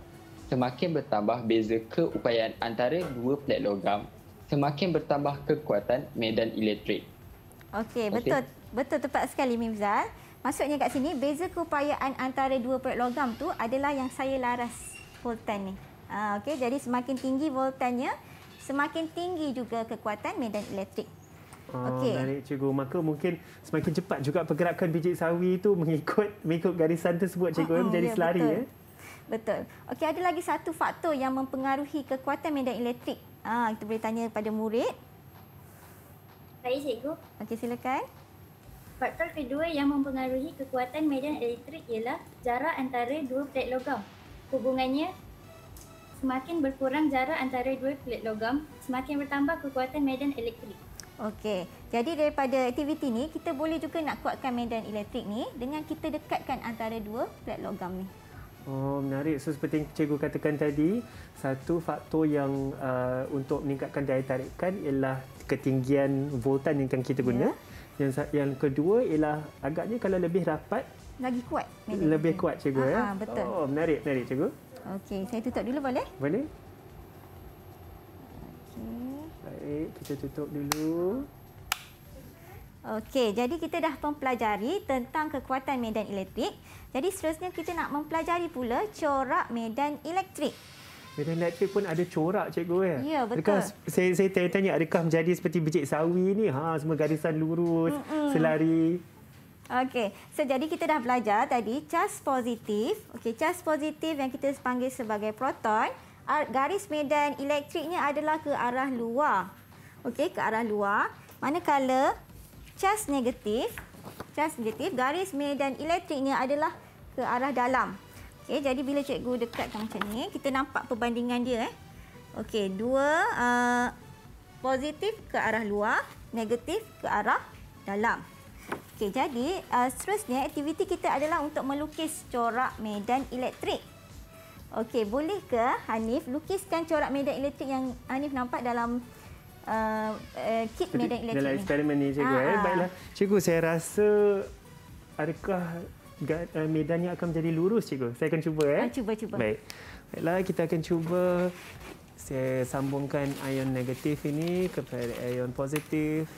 Semakin bertambah beza keupayaan antara dua plat logam, semakin bertambah kekuatan medan elektrik. Okey, betul. Okay. Betul tepat sekali Mimzah. Maksudnya kat sini beza keupayaan antara dua plat logam tu adalah yang saya laras voltan ni. Ah okey, jadi semakin tinggi voltannya, semakin tinggi juga kekuatan medan elektrik. Oh, ah, okay. cikgu. Maka mungkin semakin cepat juga pergerakan biji sawi itu mengikut mengikut garisan tersebut cikgu oh, menjadi ya, selari betul. ya. Betul. Okey, ada lagi satu faktor yang mempengaruhi kekuatan medan elektrik. Ah, ha, kita boleh tanya kepada murid. Baik, cikgu. Okey, silakan. Faktor kedua yang mempengaruhi kekuatan medan elektrik ialah jarak antara dua plat logam. Hubungannya semakin berkurang jarak antara dua pelat logam, semakin bertambah kekuatan medan elektrik. Okey. Jadi daripada aktiviti ni, kita boleh juga nak kuatkan medan elektrik ni dengan kita dekatkan antara dua pelat logam ni. Oh, menarik. So seperti yang cikgu katakan tadi, satu faktor yang uh, untuk meningkatkan daya tarikan ialah ketinggian voltan yang akan kita guna. Ya. Yang yang kedua ialah agaknya kalau lebih rapat lagi kuat. Lebih kuat cikgu Aha, eh? ah, ya. betul. Oh, menarik, menarik cikgu. Okey, saya tutup dulu boleh? Boleh. Okey. Baik, kita tutup dulu. Okey, jadi kita dah mempelajari tentang kekuatan medan elektrik. Jadi seterusnya kita nak mempelajari pula corak medan elektrik. Medan elektrik pun ada corak cikgu ya. Ya, betul. Adakah, saya saya tanya adakah menjadi seperti biji sawi ni? Ha, semua garisan lurus, Mm-mm. selari. Okey, so jadi kita dah belajar tadi cas positif. Okey, cas positif yang kita panggil sebagai proton. Garis medan elektriknya adalah ke arah luar. Okey, ke arah luar. Manakala cas negatif, cas negatif, garis medan elektriknya adalah ke arah dalam. Okey, jadi bila cikgu dekatkan macam ni, kita nampak perbandingan dia. Eh. Okey, dua uh, positif ke arah luar, negatif ke arah dalam. Okey, jadi uh, seterusnya aktiviti kita adalah untuk melukis corak medan elektrik. Okey, boleh ke Hanif lukiskan corak medan elektrik yang Hanif nampak dalam uh, uh, kit jadi, medan elektrik dalam ni? Dalam eksperimen ni, cikgu. Ha. Eh, ah, ah. baiklah. Cikgu, saya rasa adakah uh, medannya akan menjadi lurus, cikgu? Saya akan cuba. Eh? Ah, cuba, cuba. Baik. Baiklah, kita akan cuba. Saya sambungkan ion negatif ini kepada ion positif.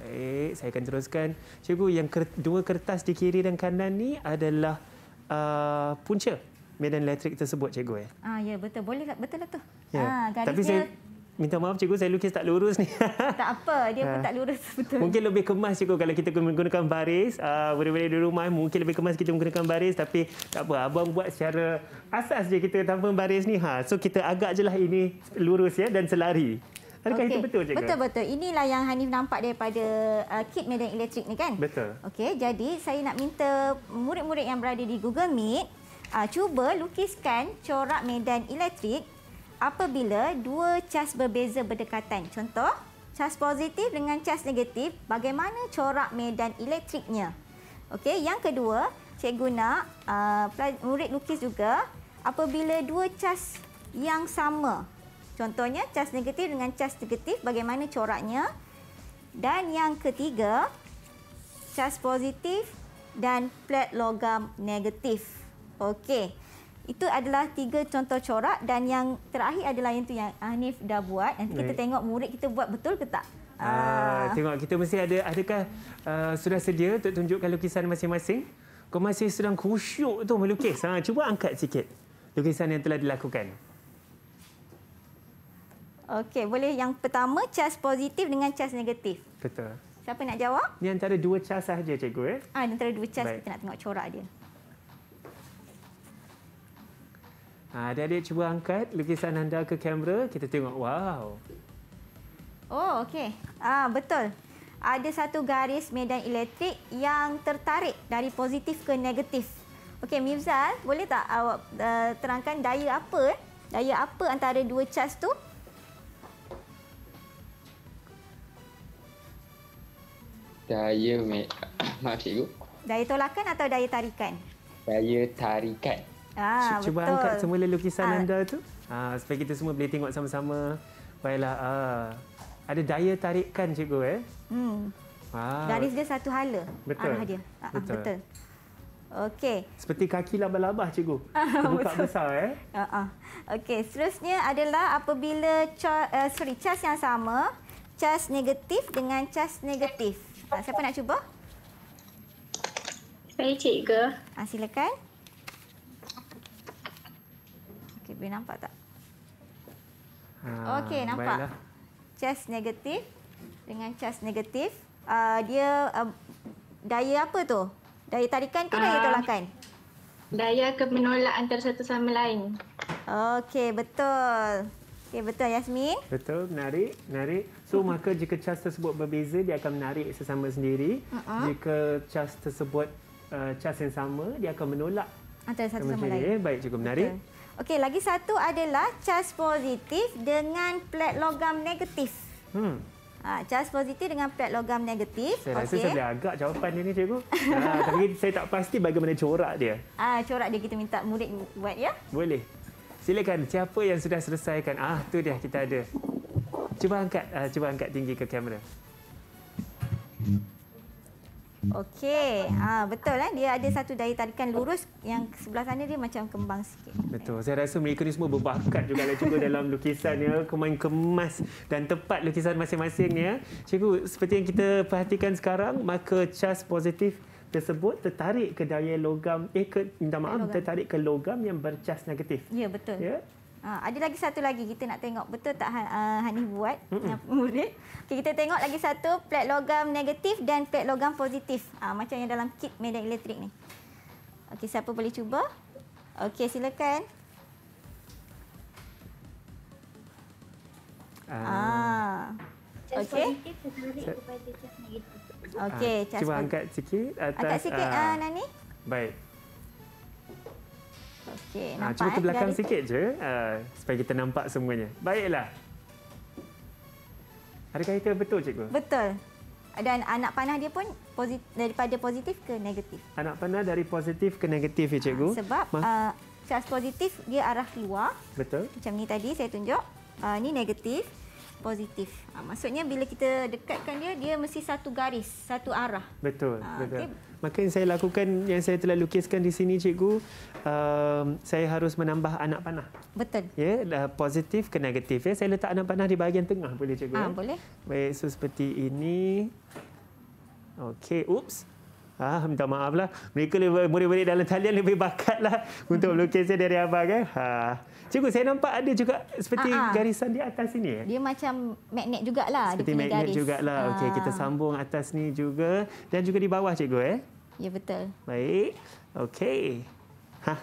Baik, saya akan teruskan. Cikgu, yang dua kertas di kiri dan kanan ni adalah uh, punca medan elektrik tersebut, cikgu. Ya, ah, ya betul. Boleh tak? Betul lah tu. Ya. Ah, Tapi saya minta maaf, cikgu. Saya lukis tak lurus ni. [LAUGHS] Tak apa. Dia pun ah. tak lurus. [LAUGHS] Betul. Mungkin lebih kemas, cikgu, kalau kita menggunakan baris. Ah, boleh-boleh uh, di rumah, mungkin lebih kemas kita menggunakan baris. Tapi tak apa. Abang buat secara asas je kita tanpa baris ni. Ha. So, kita agak je lah ini lurus ya dan selari. Adakah okay. itu betul cikgu? Betul betul. Inilah yang Hanif nampak daripada uh, kit Medan elektrik ni kan? Betul. Okey, jadi saya nak minta murid-murid yang berada di Google Meet uh, cuba lukiskan corak Medan elektrik apabila dua cas berbeza berdekatan. Contoh, cas positif dengan cas negatif, bagaimana corak Medan elektriknya? Okey, yang kedua, cikgu nak uh, murid lukis juga apabila dua cas yang sama Contohnya cas negatif dengan cas negatif bagaimana coraknya. Dan yang ketiga, cas positif dan plat logam negatif. Okey. Itu adalah tiga contoh corak dan yang terakhir adalah yang tu yang Hanif dah buat. Nanti kita tengok murid kita buat betul ke tak? Ah, ah. tengok kita mesti ada adakah uh, sudah sedia untuk tunjukkan lukisan masing-masing? Kau masih sedang khusyuk tu melukis. Ha, cuba angkat sikit lukisan yang telah dilakukan. Okey, boleh yang pertama charge positif dengan charge negatif. Betul. Siapa nak jawab? Ini antara dua charge saja cikgu. Eh? Ah, antara dua charge, kita nak tengok corak dia. Ah, adik dia cuba angkat lukisan anda ke kamera. Kita tengok. Wow. Oh, okey. Ah, betul. Ada satu garis medan elektrik yang tertarik dari positif ke negatif. Okey, Mifzal, boleh tak awak ah, terangkan daya apa? Eh? Daya apa antara dua charge tu? Daya me... Maaf cikgu. Daya tolakan atau daya tarikan? Daya tarikan. Ah, Cuba betul. angkat semula lukisan ah. anda tu. Ah, supaya kita semua boleh tengok sama-sama. Baiklah. Ah. Ada daya tarikan cikgu eh. Hmm. Ah. Garis dia satu hala. Betul. Ah, dia. Ah, betul. betul. Okey. Seperti kaki labah-labah cikgu. [LAUGHS] Ah, Buka besar eh. Ah, ah. Okey, seterusnya adalah apabila cor, uh, eh, sorry, cas yang sama, cas negatif dengan cas negatif. Ha, siapa nak cuba? Saya cikgu. Ha, silakan. Okey, boleh nampak tak? Ha, Okey, nampak. Baiklah. Chest negatif. Dengan chest negatif. Uh, dia uh, daya apa tu? Daya tarikan ke daya uh, tolakan? Daya kemenolak antara satu sama lain. Okey, Betul. Okay, betul Yasmin. Betul, menarik, menarik. So maka jika cas tersebut berbeza, dia akan menarik sesama sendiri. Uh-huh. Jika cas tersebut uh, cas yang sama, dia akan menolak antara satu sama, sama lain. Eh? Baik, cukup menarik. Okay lagi satu adalah cas positif dengan plat logam negatif. Hmm. Ha, cas positif dengan plat logam negatif. Saya rasa okay. saya agak jawapan ini cikgu. ha, [LAUGHS] tapi saya tak pasti bagaimana corak dia. Ah, ha, corak dia kita minta murid buat ya. Boleh. Silakan siapa yang sudah selesaikan. Ah, tu dia kita ada. Cuba angkat uh, cuba angkat tinggi ke kamera. Okey, ah ha, betul eh dia ada satu daya tarikan lurus yang sebelah sana dia macam kembang sikit. Betul. Saya rasa mereka ni semua berbakat juga lah cuba dalam lukisan ya, kemain kemas dan tepat lukisan masing-masing ya. Cikgu, seperti yang kita perhatikan sekarang, maka charge positif tersebut tertarik ke daya logam eh ke minta maaf logam. tertarik ke logam yang bercas negatif. Ya betul. Ya. Ha, ada lagi satu lagi kita nak tengok betul tak uh, Hanif buat Mm-mm. murid. Okay, kita tengok lagi satu plat logam negatif dan plat logam positif. Ha, macam yang dalam kit medan elektrik ni. Okey siapa boleh cuba? Okey silakan. Ah okey. Okey, cuba ah, angkat sikit atas. Angkat sikit uh, Nani. Baik. Okey, nampak. Cuba ke eh, belakang sikit je uh, supaya kita nampak semuanya. Baiklah. Adakah itu betul cikgu? Betul. Dan anak panah dia pun positif, daripada positif ke negatif? Anak panah dari positif ke negatif ya cikgu? Sebab uh, charge positif dia arah keluar. Betul. Macam ni tadi saya tunjuk. Uh, ni negatif positif. Ha, maksudnya bila kita dekatkan dia, dia mesti satu garis, satu arah. Betul. Ha, betul. Okay. Maka yang saya lakukan, yang saya telah lukiskan di sini, cikgu, uh, saya harus menambah anak panah. Betul. Ya, yeah, positif ke negatif. Ya. Saya letak anak panah di bahagian tengah, boleh cikgu? Ha, ya? Boleh. Baik, so seperti ini. Okey, oops. Ah, minta maaflah. Mereka lebih murid-murid dalam talian lebih bakat [LAUGHS] untuk melukisnya dari abang. Kan? Ha. Cikgu, saya nampak ada juga seperti Aa, ah, ah. garisan di atas ini. Dia macam magnet jugalah. Seperti magnet garis. lah. Okey, kita sambung atas ni juga. Dan juga di bawah, cikgu. Eh? Ya, betul. Baik. Okey. Ha,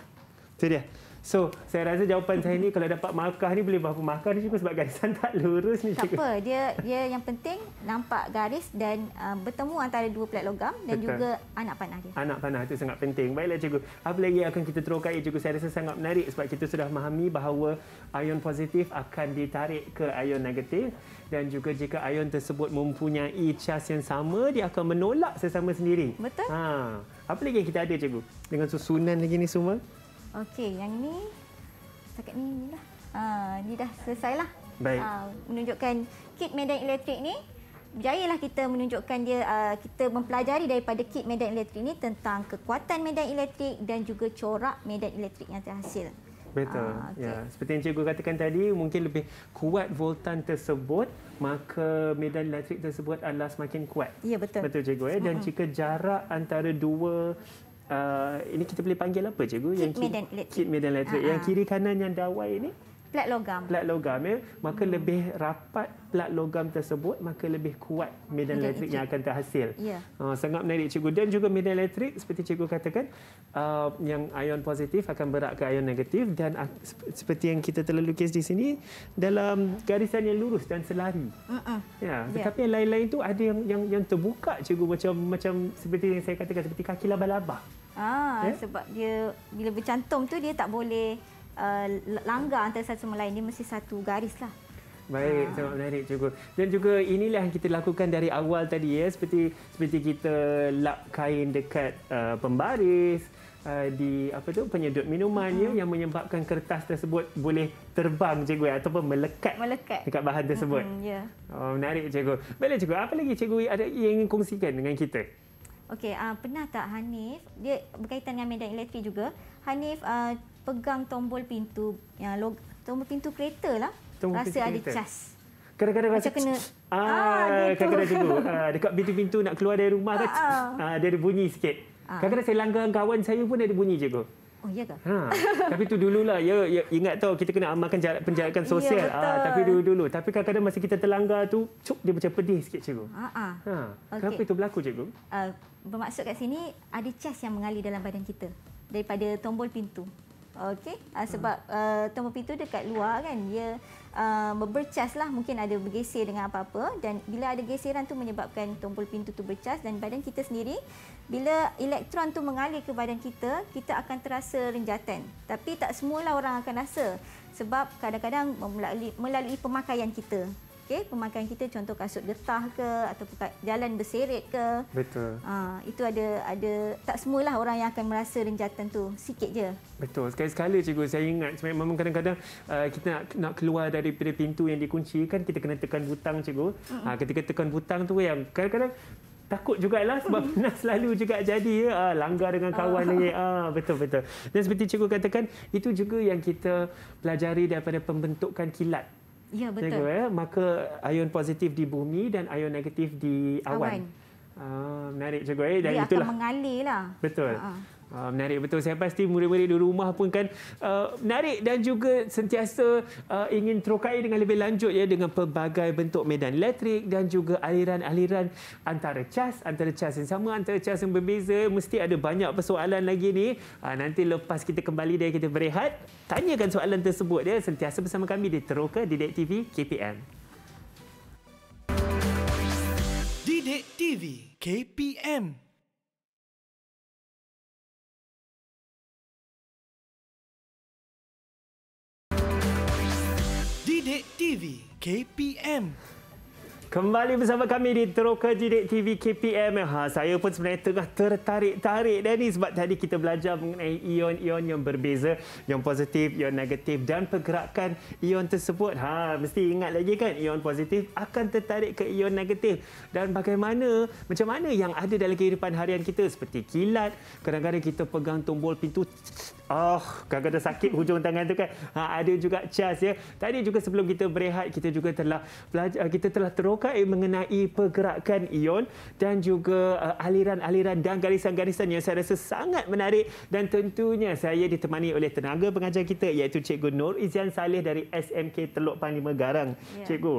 itu dia. So, saya rasa jawapan saya ni kalau dapat markah ni boleh berapa markah ni cikgu sebab garisan [LAUGHS] tak lurus ni cikgu. Tak apa, dia dia yang penting nampak garis dan uh, bertemu antara dua pelat logam dan Betul. juga anak panah dia. Anak panah itu sangat penting. Baiklah cikgu. Apa lagi yang akan kita terokai ya, cikgu? Saya rasa sangat menarik sebab kita sudah memahami bahawa ion positif akan ditarik ke ion negatif dan juga jika ion tersebut mempunyai cas yang sama, dia akan menolak sesama sendiri. Betul. Ha. Apa lagi yang kita ada cikgu? Dengan susunan lagi ni semua? Okey, yang ni setakat ni ni lah. Ha, ni dah selesai lah. Baik. Ha, menunjukkan kit medan elektrik ni. lah kita menunjukkan dia, uh, kita mempelajari daripada kit medan elektrik ni tentang kekuatan medan elektrik dan juga corak medan elektrik yang terhasil. Betul. Ha, okay. ya. Seperti yang cikgu katakan tadi, mungkin lebih kuat voltan tersebut, maka medan elektrik tersebut adalah semakin kuat. Ya, betul. Betul cikgu. Ya? Dan jika jarak antara dua Eh, ini kita boleh panggil apa cikgu? Kid yang kid, Medan Letrik. Kid Yang ah, ah. kiri kanan yang dawai ini? plat logam. Plat logam ya. Maka hmm. lebih rapat plat logam tersebut, maka lebih kuat medan elektrik yang akan terhasil. Yeah. Ya. Uh, sangat menarik cikgu. Dan juga medan elektrik seperti cikgu katakan, uh, yang ion positif akan berat ke ion negatif dan uh, seperti yang kita telah lukis di sini, dalam garisan yang lurus dan selari. Uh-uh. Ya. Tetapi yeah. yang lain-lain itu ada yang, yang yang terbuka cikgu macam macam seperti yang saya katakan, seperti kaki laba-laba. Ah, yeah? Sebab dia bila bercantum tu dia tak boleh uh, langgar antara satu sama lain. Dia mesti satu garis lah. Baik, sangat ah. menarik juga. Dan juga inilah yang kita lakukan dari awal tadi ya, seperti seperti kita lap kain dekat uh, pembaris uh, di apa tu penyedut minuman uh-huh. ya mm-hmm. yang menyebabkan kertas tersebut boleh terbang cikgu ya, ataupun melekat, melekat. dekat bahan tersebut. Uh-huh, mm-hmm, Yeah. Oh, menarik cikgu. Baiklah cikgu, apa lagi cikgu ada yang ingin kongsikan dengan kita? Okey, uh, pernah tak Hanif dia berkaitan dengan medan elektrik juga? Hanif uh, pegang tombol pintu yang log, tombol pintu kereta lah tombol rasa ada kereta. cas. Kadang-kadang rasa kena ah, ah kadang-kadang dulu [LAUGHS] ah, dekat pintu-pintu nak keluar dari rumah tak ah, ah dia ada bunyi sikit. Kadang-kadang saya langgar kawan saya pun ada bunyi je kot. Oh ya ke? Ha. tapi tu dululah. Ya, ya ingat tau kita kena amalkan jarak penjarakan ya, sosial. Ya, ha, tapi dulu-dulu. Tapi kadang-kadang masa kita terlanggar tu, cuk dia macam pedih sikit cikgu. Ha ah. Ha. Okay. Kenapa itu berlaku cikgu? Uh, bermaksud kat sini ada cas yang mengalir dalam badan kita daripada tombol pintu. Okey, uh, sebab uh, ah, tombol pintu dekat luar kan, dia uh, ah, bercas lah mungkin ada bergeser dengan apa-apa dan bila ada geseran tu menyebabkan tombol pintu tu bercas dan badan kita sendiri bila elektron tu mengalir ke badan kita, kita akan terasa renjatan. Tapi tak semualah orang akan rasa sebab kadang-kadang melalui, melalui pemakaian kita. Okey, pemakaian kita contoh kasut getah ke atau jalan berseret ke. Betul. Ha, itu ada ada tak semualah orang yang akan merasa renjatan tu. Sikit je. Betul. Sekali-sekala cikgu saya ingat sebenarnya memang kadang-kadang uh, kita nak, nak keluar dari pintu yang dikunci kan kita kena tekan butang cikgu. Ha, ketika tekan butang tu yang kadang-kadang Takut juga lah, sebab pernah selalu juga jadi ya, ah, langgar dengan kawan ah. ni. Ah, betul-betul. Dan seperti cikgu katakan, itu juga yang kita pelajari daripada pembentukan kilat Ya betul. Tengok, ya? Maka ion positif di bumi dan ion negatif di awan. awan. Uh, menarik juga. Ya? Dan Dia itulah. akan mengalir lah. Betul. Uh-huh. Uh, menarik betul. Saya pasti murid-murid di rumah pun kan uh, menarik dan juga sentiasa uh, ingin terokai dengan lebih lanjut ya dengan pelbagai bentuk medan elektrik dan juga aliran-aliran antara cas, antara cas yang sama, antara cas yang berbeza. Mesti ada banyak persoalan lagi ni. Uh, nanti lepas kita kembali dari kita berehat, tanyakan soalan tersebut ya. Sentiasa bersama kami di Teroka, Didik TV, KPM. Didik TV, KPM. Bilik TV KPM Kembali bersama kami di Teroka Jidik TV KPM. Ha, saya pun sebenarnya tengah tertarik-tarik dan ni sebab tadi kita belajar mengenai ion-ion yang berbeza. yang positif, ion negatif dan pergerakan ion tersebut. Ha, mesti ingat lagi kan ion positif akan tertarik ke ion negatif. Dan bagaimana, macam mana yang ada dalam kehidupan harian kita seperti kilat. Kadang-kadang kita pegang tombol pintu Oh, kadang-kadang sakit hujung tangan tu kan. Ha, ada juga cas ya. Tadi juga sebelum kita berehat, kita juga telah belajar, kita telah teroka al mengenai pergerakan ion dan juga uh, aliran-aliran dan garisan-garisan yang saya rasa sangat menarik dan tentunya saya ditemani oleh tenaga pengajar kita iaitu Cikgu Nur Izian Saleh dari SMK Teluk Panglima Garang. Yeah. Cikgu,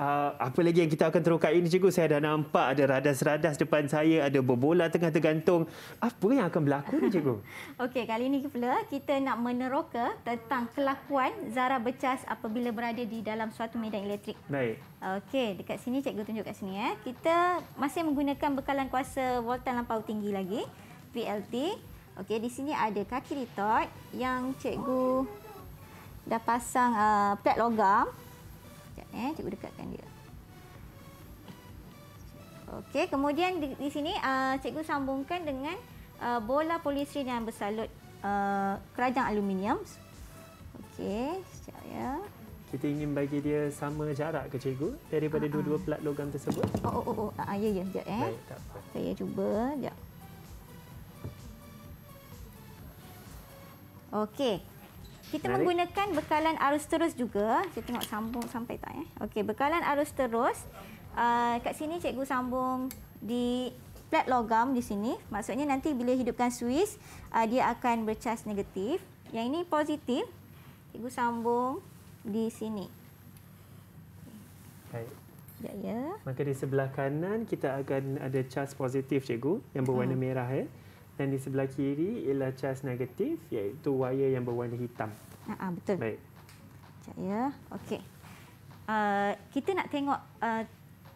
Uh, apa lagi yang kita akan terukai ini cikgu? Saya dah nampak ada radas-radas depan saya, ada berbola tengah tergantung. Apa yang akan berlaku ni cikgu? [LAUGHS] Okey, kali ini pula kita nak meneroka tentang kelakuan Zara Becas apabila berada di dalam suatu medan elektrik. Baik. Okey, dekat sini cikgu tunjuk kat sini. Eh. Kita masih menggunakan bekalan kuasa voltan lampau tinggi lagi, VLT. Okey, di sini ada kaki retort yang cikgu dah pasang uh, plat logam. Sekejap eh, cikgu dekatkan dia. Okey, kemudian di, di sini uh, cikgu sambungkan dengan uh, bola polistiren yang bersalut uh, kerajang aluminium. Okey, sekejap ya. Kita ingin bagi dia sama jarak ke cikgu daripada uh-huh. dua-dua plat logam tersebut. Oh, oh, oh, ah, ah, ya, ya, sekejap eh. Baik, tak apa. Saya cuba, sekejap. Okey, kita Menarik. menggunakan bekalan arus terus juga. Saya tengok sambung sampai tak ya. Okey, bekalan arus terus. Uh, kat sini cikgu sambung di plat logam di sini. Maksudnya nanti bila hidupkan suis, uh, ah, dia akan bercas negatif. Yang ini positif. Cikgu sambung di sini. Baik. Ya, ya. Maka di sebelah kanan kita akan ada cas positif cikgu yang berwarna hmm. merah ya. Eh dan di sebelah kiri ialah charge negatif iaitu wayar yang berwarna hitam. Ha uh betul. Baik. Sekejap ya. Okey. Uh, kita nak tengok uh,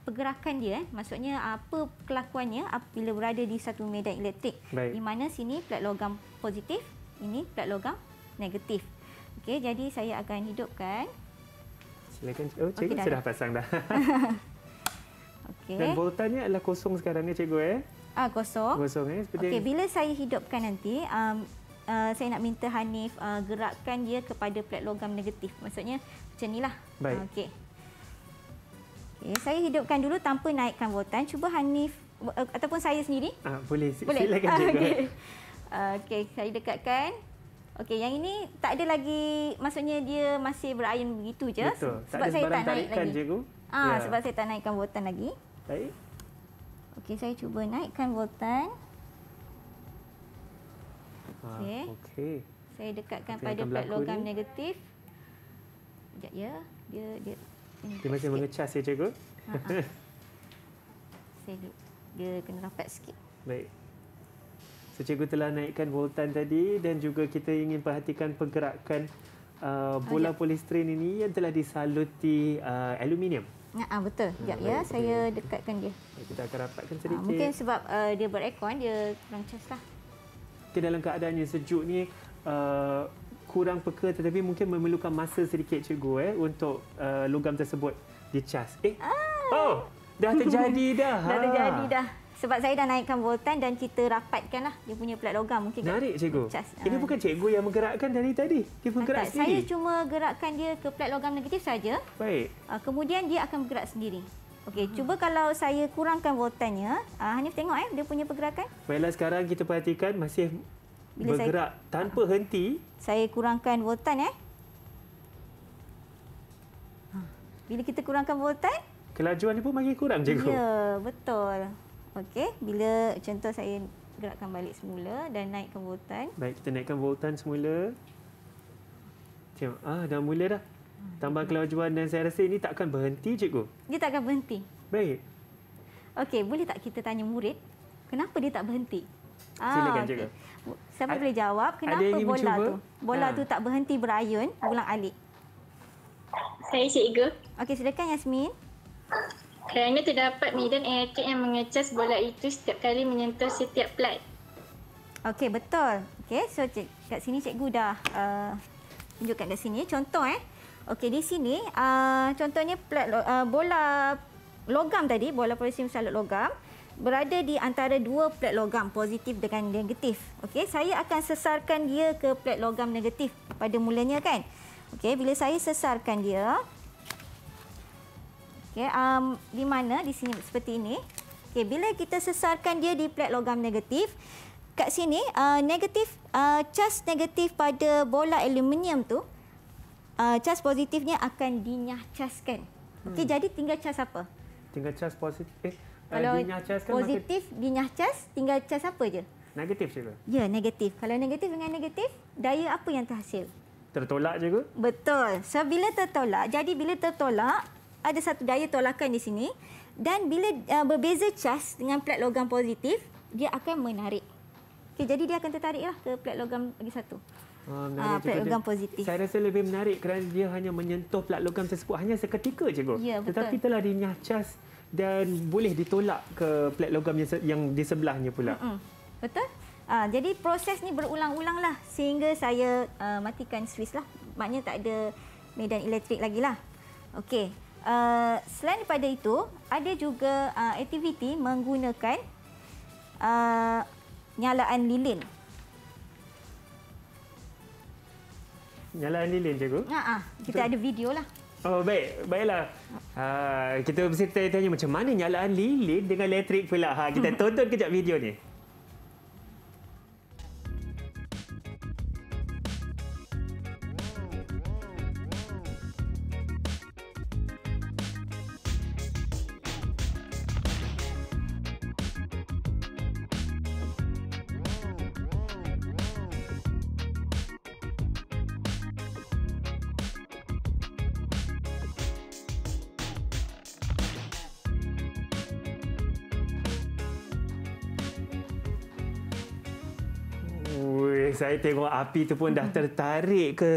pergerakan dia eh maksudnya apa kelakuannya apabila berada di satu medan elektrik Baik. di mana sini plat logam positif ini plat logam negatif okey jadi saya akan hidupkan silakan oh cikgu okay, sudah pasang dah [LAUGHS] [LAUGHS] okey dan voltanya adalah kosong sekarang ni cikgu eh Ah kosong. Kosong ya. Eh? Seperti okay, bila saya hidupkan nanti, um, uh, saya nak minta Hanif uh, gerakkan dia kepada plat logam negatif. Maksudnya macam inilah. Baik. Ah, okey. Okay, saya hidupkan dulu tanpa naikkan botan. Cuba Hanif uh, ataupun saya sendiri. Ah, boleh. boleh. Silakan juga. [LAUGHS] Ah, okey, saya dekatkan. Okey, yang ini tak ada lagi. Maksudnya dia masih berayun begitu je. Betul. Sebab tak saya tak naikkan lagi. Ah, ya. Sebab saya tak naikkan botan lagi. Baik. Okey, saya cuba naikkan voltan. Okey. Okey. Saya dekatkan okay, pada plat logam ni. negatif. Sekejap ya. Dia dia dia masih mengecas ya cikgu. [LAUGHS] Saya dia, dia kena rapat sikit. Baik. So, cikgu telah naikkan voltan tadi dan juga kita ingin perhatikan pergerakan uh, oh, bola oh, ya. polistiren ini yang telah disaluti uh, aluminium. Ya, ah, betul. Ah, Sekejap ya, okay. saya dekatkan dia. Kita akan rapatkan ah, sedikit. Ah, mungkin sebab uh, dia berekon, dia kurang cas lah. Okay, dalam keadaan yang sejuk ni, uh, kurang peka tetapi mungkin memerlukan masa sedikit cikgu eh untuk uh, logam tersebut dicas. Eh. Ah. Oh, dah terjadi dah. [LAUGHS] dah terjadi dah. Sebab saya dah naikkan voltan dan kita rapatkanlah dia punya plat logam mungkin. Menarik cikgu. Cas. Ini ah. bukan cikgu yang menggerakkan dari tadi. Dia menggerak ah, tak, sendiri. Saya cuma gerakkan dia ke plat logam negatif saja. Baik. Ah, kemudian dia akan bergerak sendiri. Okey, hmm. cuba kalau saya kurangkan voltannya. hanya tengok eh, dia punya pergerakan. Baiklah sekarang kita perhatikan masih Bila bergerak saya, tanpa uh, henti. Saya kurangkan voltan eh. Bila kita kurangkan voltan. Kelajuan dia pun makin kurang cikgu. Ya, betul. Okey, bila contoh saya gerakkan balik semula dan naikkan voltan. Baik, kita naikkan voltan semula. Cik, ah, dah mula dah. Tambah kelajuan dan saya rasa ini takkan berhenti, cikgu. Dia takkan berhenti. Baik. Okey, boleh tak kita tanya murid kenapa dia tak berhenti? Ah, silakan, ah, okay. cikgu. Siapa A- boleh jawab kenapa bola mencuba? tu? Bola ha. tu tak berhenti berayun, ulang alik. Saya cikgu. Okey, silakan Yasmin. Kerana terdapat medan elektrik yang mengecas bola itu setiap kali menyentuh setiap plat. Okey, betul. Okey, so cik, kat sini cikgu dah uh, tunjukkan kat sini. Contoh eh. Okey, di sini uh, contohnya plat uh, bola logam tadi, bola polisim salut logam berada di antara dua plat logam positif dengan negatif. Okey, saya akan sesarkan dia ke plat logam negatif pada mulanya kan. Okey, bila saya sesarkan dia, Okey, um, di mana di sini seperti ini. Okey, bila kita sesarkan dia di plat logam negatif, kat sini uh, negatif uh, charge negatif pada bola aluminium tu uh, charge positifnya akan dinyah caskan. Okey, hmm. jadi tinggal charge apa? Tinggal charge positif. Eh, eh Kalau dinyah caskan positif maka... dinyah charge, tinggal charge apa je? Negatif saja. Ya, negatif. Kalau negatif dengan negatif, daya apa yang terhasil? Tertolak juga. Betul. So, bila tertolak, jadi bila tertolak, ada satu daya tolakan di sini dan bila uh, berbeza charge dengan plat logam positif dia akan menarik. Okay, jadi dia akan tertariklah ke plat logam lagi satu. Ah, ah plat logam positif. Saya rasa lebih menarik kerana dia hanya menyentuh plat logam tersebut hanya seketika cikgu. Ya, betul. Tetapi telah dinyah charge dan boleh ditolak ke plat logam yang, yang di sebelahnya pula. Mm -mm. Betul? Uh, jadi proses ni berulang-ulanglah sehingga saya uh, matikan switch lah. Maknanya tak ada medan elektrik lagi lah. Okey uh, selain daripada itu ada juga uh, aktiviti menggunakan uh, nyalaan lilin nyalaan lilin cikgu haa uh-huh. Ah, kita Betul. ada lah. Oh baik, baiklah. Ha, kita mesti tanya macam mana nyalaan lilin dengan elektrik pula. Ha, kita [LAUGHS] tonton kejap video ni. saya tengok api itu pun dah tertarik ke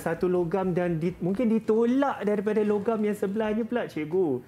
satu logam dan di, mungkin ditolak daripada logam yang sebelahnya pula cikgu.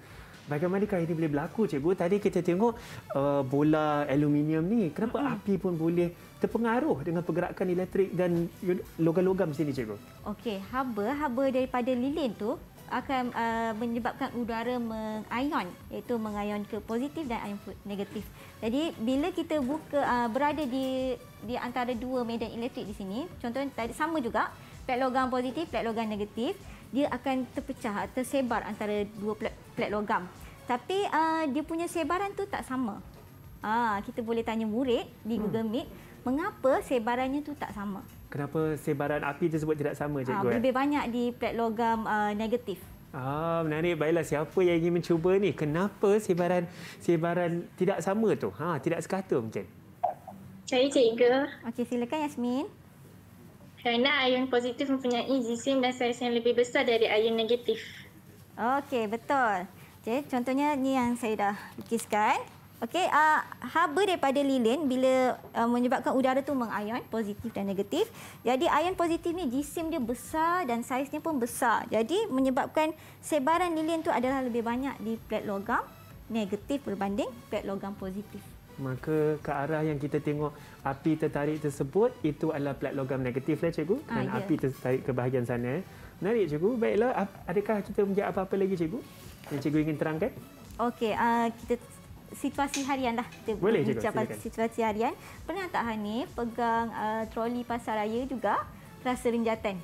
Bagaimanakah ini boleh berlaku cikgu? Tadi kita tengok uh, bola aluminium ni kenapa uh api pun boleh terpengaruh dengan pergerakan elektrik dan logam-logam sini cikgu? Okey, haba haba daripada lilin tu akan uh, menyebabkan udara mengion iaitu mengion ke positif dan ion negatif. Jadi bila kita buka uh, berada di di antara dua medan elektrik di sini, contohnya tadi sama juga plat logam positif, plat logam negatif, dia akan terpecah atau tersebar antara dua plat, plat logam. Tapi uh, dia punya sebaran tu tak sama. Ah, kita boleh tanya murid di hmm. Google Meet, hmm. mengapa sebarannya tu tak sama? Kenapa sebaran api tersebut tidak sama, Cikgu? Ah, eh? Lebih banyak di plat logam uh, negatif. Ah, menarik. Baiklah, siapa yang ingin mencuba ni? Kenapa sebaran sebaran tidak sama tu? Ha, tidak sekata mungkin. Saya cikgu. Okey, silakan Yasmin. Kerana ion positif mempunyai jisim dan saiz yang lebih besar dari ion negatif. Okey, betul. Okey, contohnya ni yang saya dah lukiskan. Okey, uh, haba daripada lilin bila uh, menyebabkan udara tu mengion positif dan negatif. Jadi ion positif ni jisim dia besar dan saiznya pun besar. Jadi menyebabkan sebaran lilin tu adalah lebih banyak di plat logam negatif berbanding plat logam positif. Maka ke arah yang kita tengok api tertarik tersebut itu adalah plat logam negatif lah cikgu ah, dan ha, api tertarik ke bahagian sana. Menarik cikgu. Baiklah, adakah kita menjawab apa-apa lagi cikgu? Yang cikgu ingin terangkan? Okey, uh, kita situasi harian lah. Kita Boleh juga. Silakan. Situasi harian. Pernah tak Hanif pegang uh, troli pasar raya juga rasa renjatan?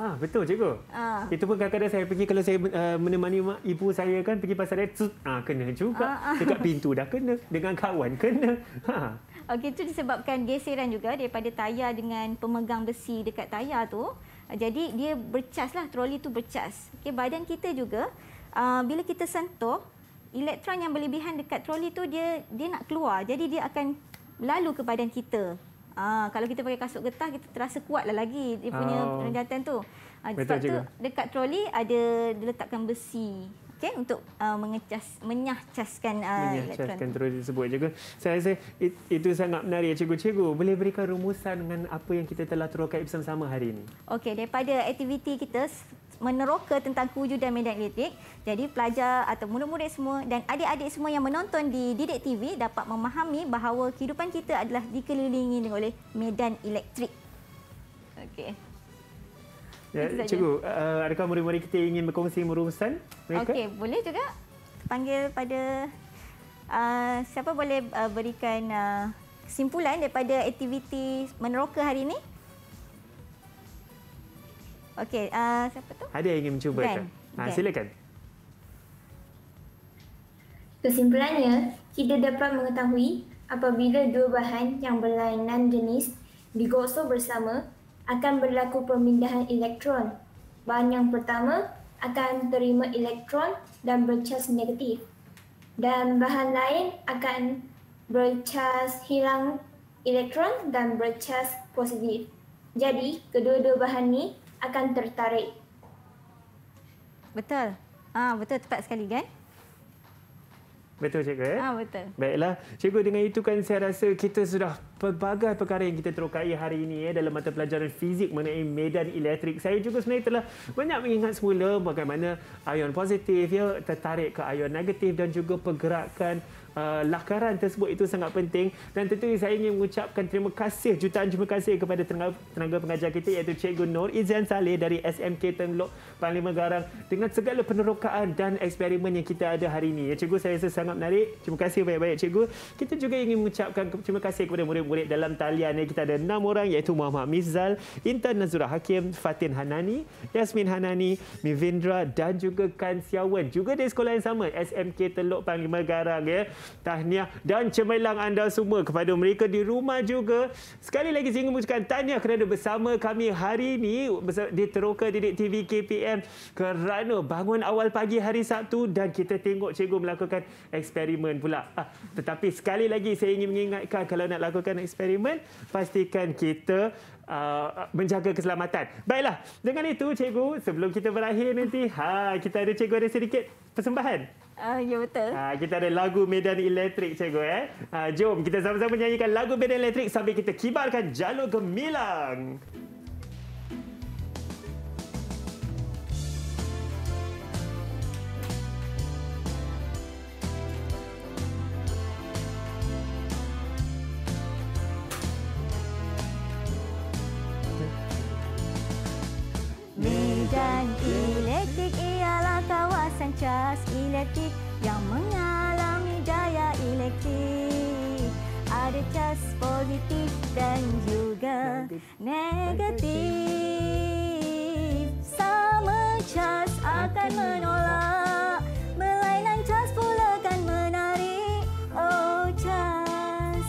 Ah betul cikgu. Ah. Itu pun kadang-kadang saya pergi kalau saya uh, menemani mak, ibu saya kan pergi pasar raya tut, ah kena juga. Ah, ah. Dekat pintu dah kena dengan kawan kena. Ha. Okey itu disebabkan geseran juga daripada tayar dengan pemegang besi dekat tayar tu. Jadi dia bercas lah troli tu bercas. Okay badan kita juga uh, bila kita sentuh elektron yang berlebihan dekat troli tu dia dia nak keluar jadi dia akan lalu ke badan kita. Ah kalau kita pakai kasut getah kita terasa kuatlah lagi dia punya oh. Ah. renjatan tu. Ah sebab juga. tu dekat troli ada diletakkan besi. Okay, untuk uh, mengecas menyahcaskan uh, menyahcaskan terus disebut juga. Saya rasa it, itu sangat menarik ya cikgu-cikgu. Boleh berikan rumusan dengan apa yang kita telah terokai bersama-sama hari ini? Okey, daripada aktiviti kita meneroka tentang kewujudan medan elektrik. Jadi pelajar atau murid-murid semua dan adik-adik semua yang menonton di Didik TV dapat memahami bahawa kehidupan kita adalah dikelilingi oleh medan elektrik. Okey. Ya, cikgu, uh, adakah murid-murid kita ingin berkongsi merumusan mereka? Okey, boleh juga. Panggil pada uh, siapa boleh uh, berikan uh, kesimpulan daripada aktiviti meneroka hari ini? Okey, uh, siapa tu? Ada yang ingin mencuba ke? Kan? Ha, silakan. Kesimpulannya, kita dapat mengetahui apabila dua bahan yang berlainan jenis digosok bersama akan berlaku pemindahan elektron. Bahan yang pertama akan terima elektron dan bercas negatif. Dan bahan lain akan bercas hilang elektron dan bercas positif. Jadi, kedua-dua bahan ni akan tertarik. Betul. Ah ha, betul tepat sekali kan? Betul cikgu eh? Ah ha, betul. Baiklah, cikgu dengan itu kan saya rasa kita sudah pelbagai perkara yang kita terokai hari ini ya dalam mata pelajaran fizik mengenai medan elektrik. Saya juga sebenarnya telah banyak mengingat semula bagaimana ion positif ya tertarik ke ion negatif dan juga pergerakan uh, lakaran tersebut itu sangat penting dan tentunya saya ingin mengucapkan terima kasih jutaan terima kasih kepada tenaga, tenaga pengajar kita iaitu Cikgu Nur Izan Saleh dari SMK Tenglok Panglima Garang dengan segala penerokaan dan eksperimen yang kita ada hari ini. Ya cikgu saya rasa sangat menarik. Terima kasih banyak-banyak cikgu. Kita juga ingin mengucapkan terima kasih kepada murid-murid dalam talian ini. Kita ada enam orang iaitu Muhammad Mizal, Intan Nazura Hakim, Fatin Hanani, Yasmin Hanani, Mivindra dan juga Kan Siawan. Juga dari sekolah yang sama, SMK Teluk Panglima Garang. Ya tahniah dan cemerlang anda semua kepada mereka di rumah juga. Sekali lagi saya ingin mengucapkan tahniah kerana bersama kami hari ini di Teroka Didik TV KPM kerana bangun awal pagi hari Sabtu dan kita tengok cikgu melakukan eksperimen pula. Ah, tetapi sekali lagi saya ingin mengingatkan kalau nak lakukan eksperimen, pastikan kita Uh, menjaga keselamatan. Baiklah, dengan itu cikgu, sebelum kita berakhir nanti, ha kita ada cikgu ada sedikit persembahan. Ah uh, ya betul. Ha kita ada lagu Medan Elektrik cikgu eh. Ha jom kita sama-sama nyanyikan lagu Medan Elektrik sambil kita kibarkan jalur gemilang. cas elektrik yang mengalami jaya elektrik. Ada cas positif dan juga negatif. Sama cas akan menolak, melainkan cas pula akan menarik. Oh cas,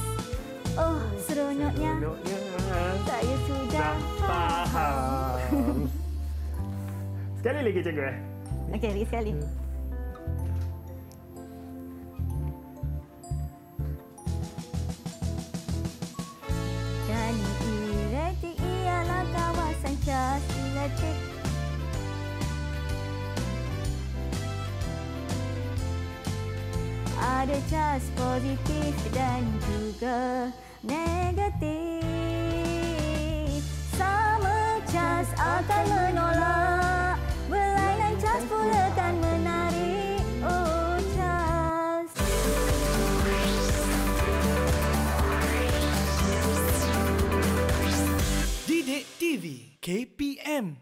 oh seronoknya. Saya ya sudah faham. [LAUGHS] Sekali lagi cikgu eh. Okay, lagi sekali. Hmm. just electric. Ada cas positif dan juga negatif. Sama cas akan menolak. KPM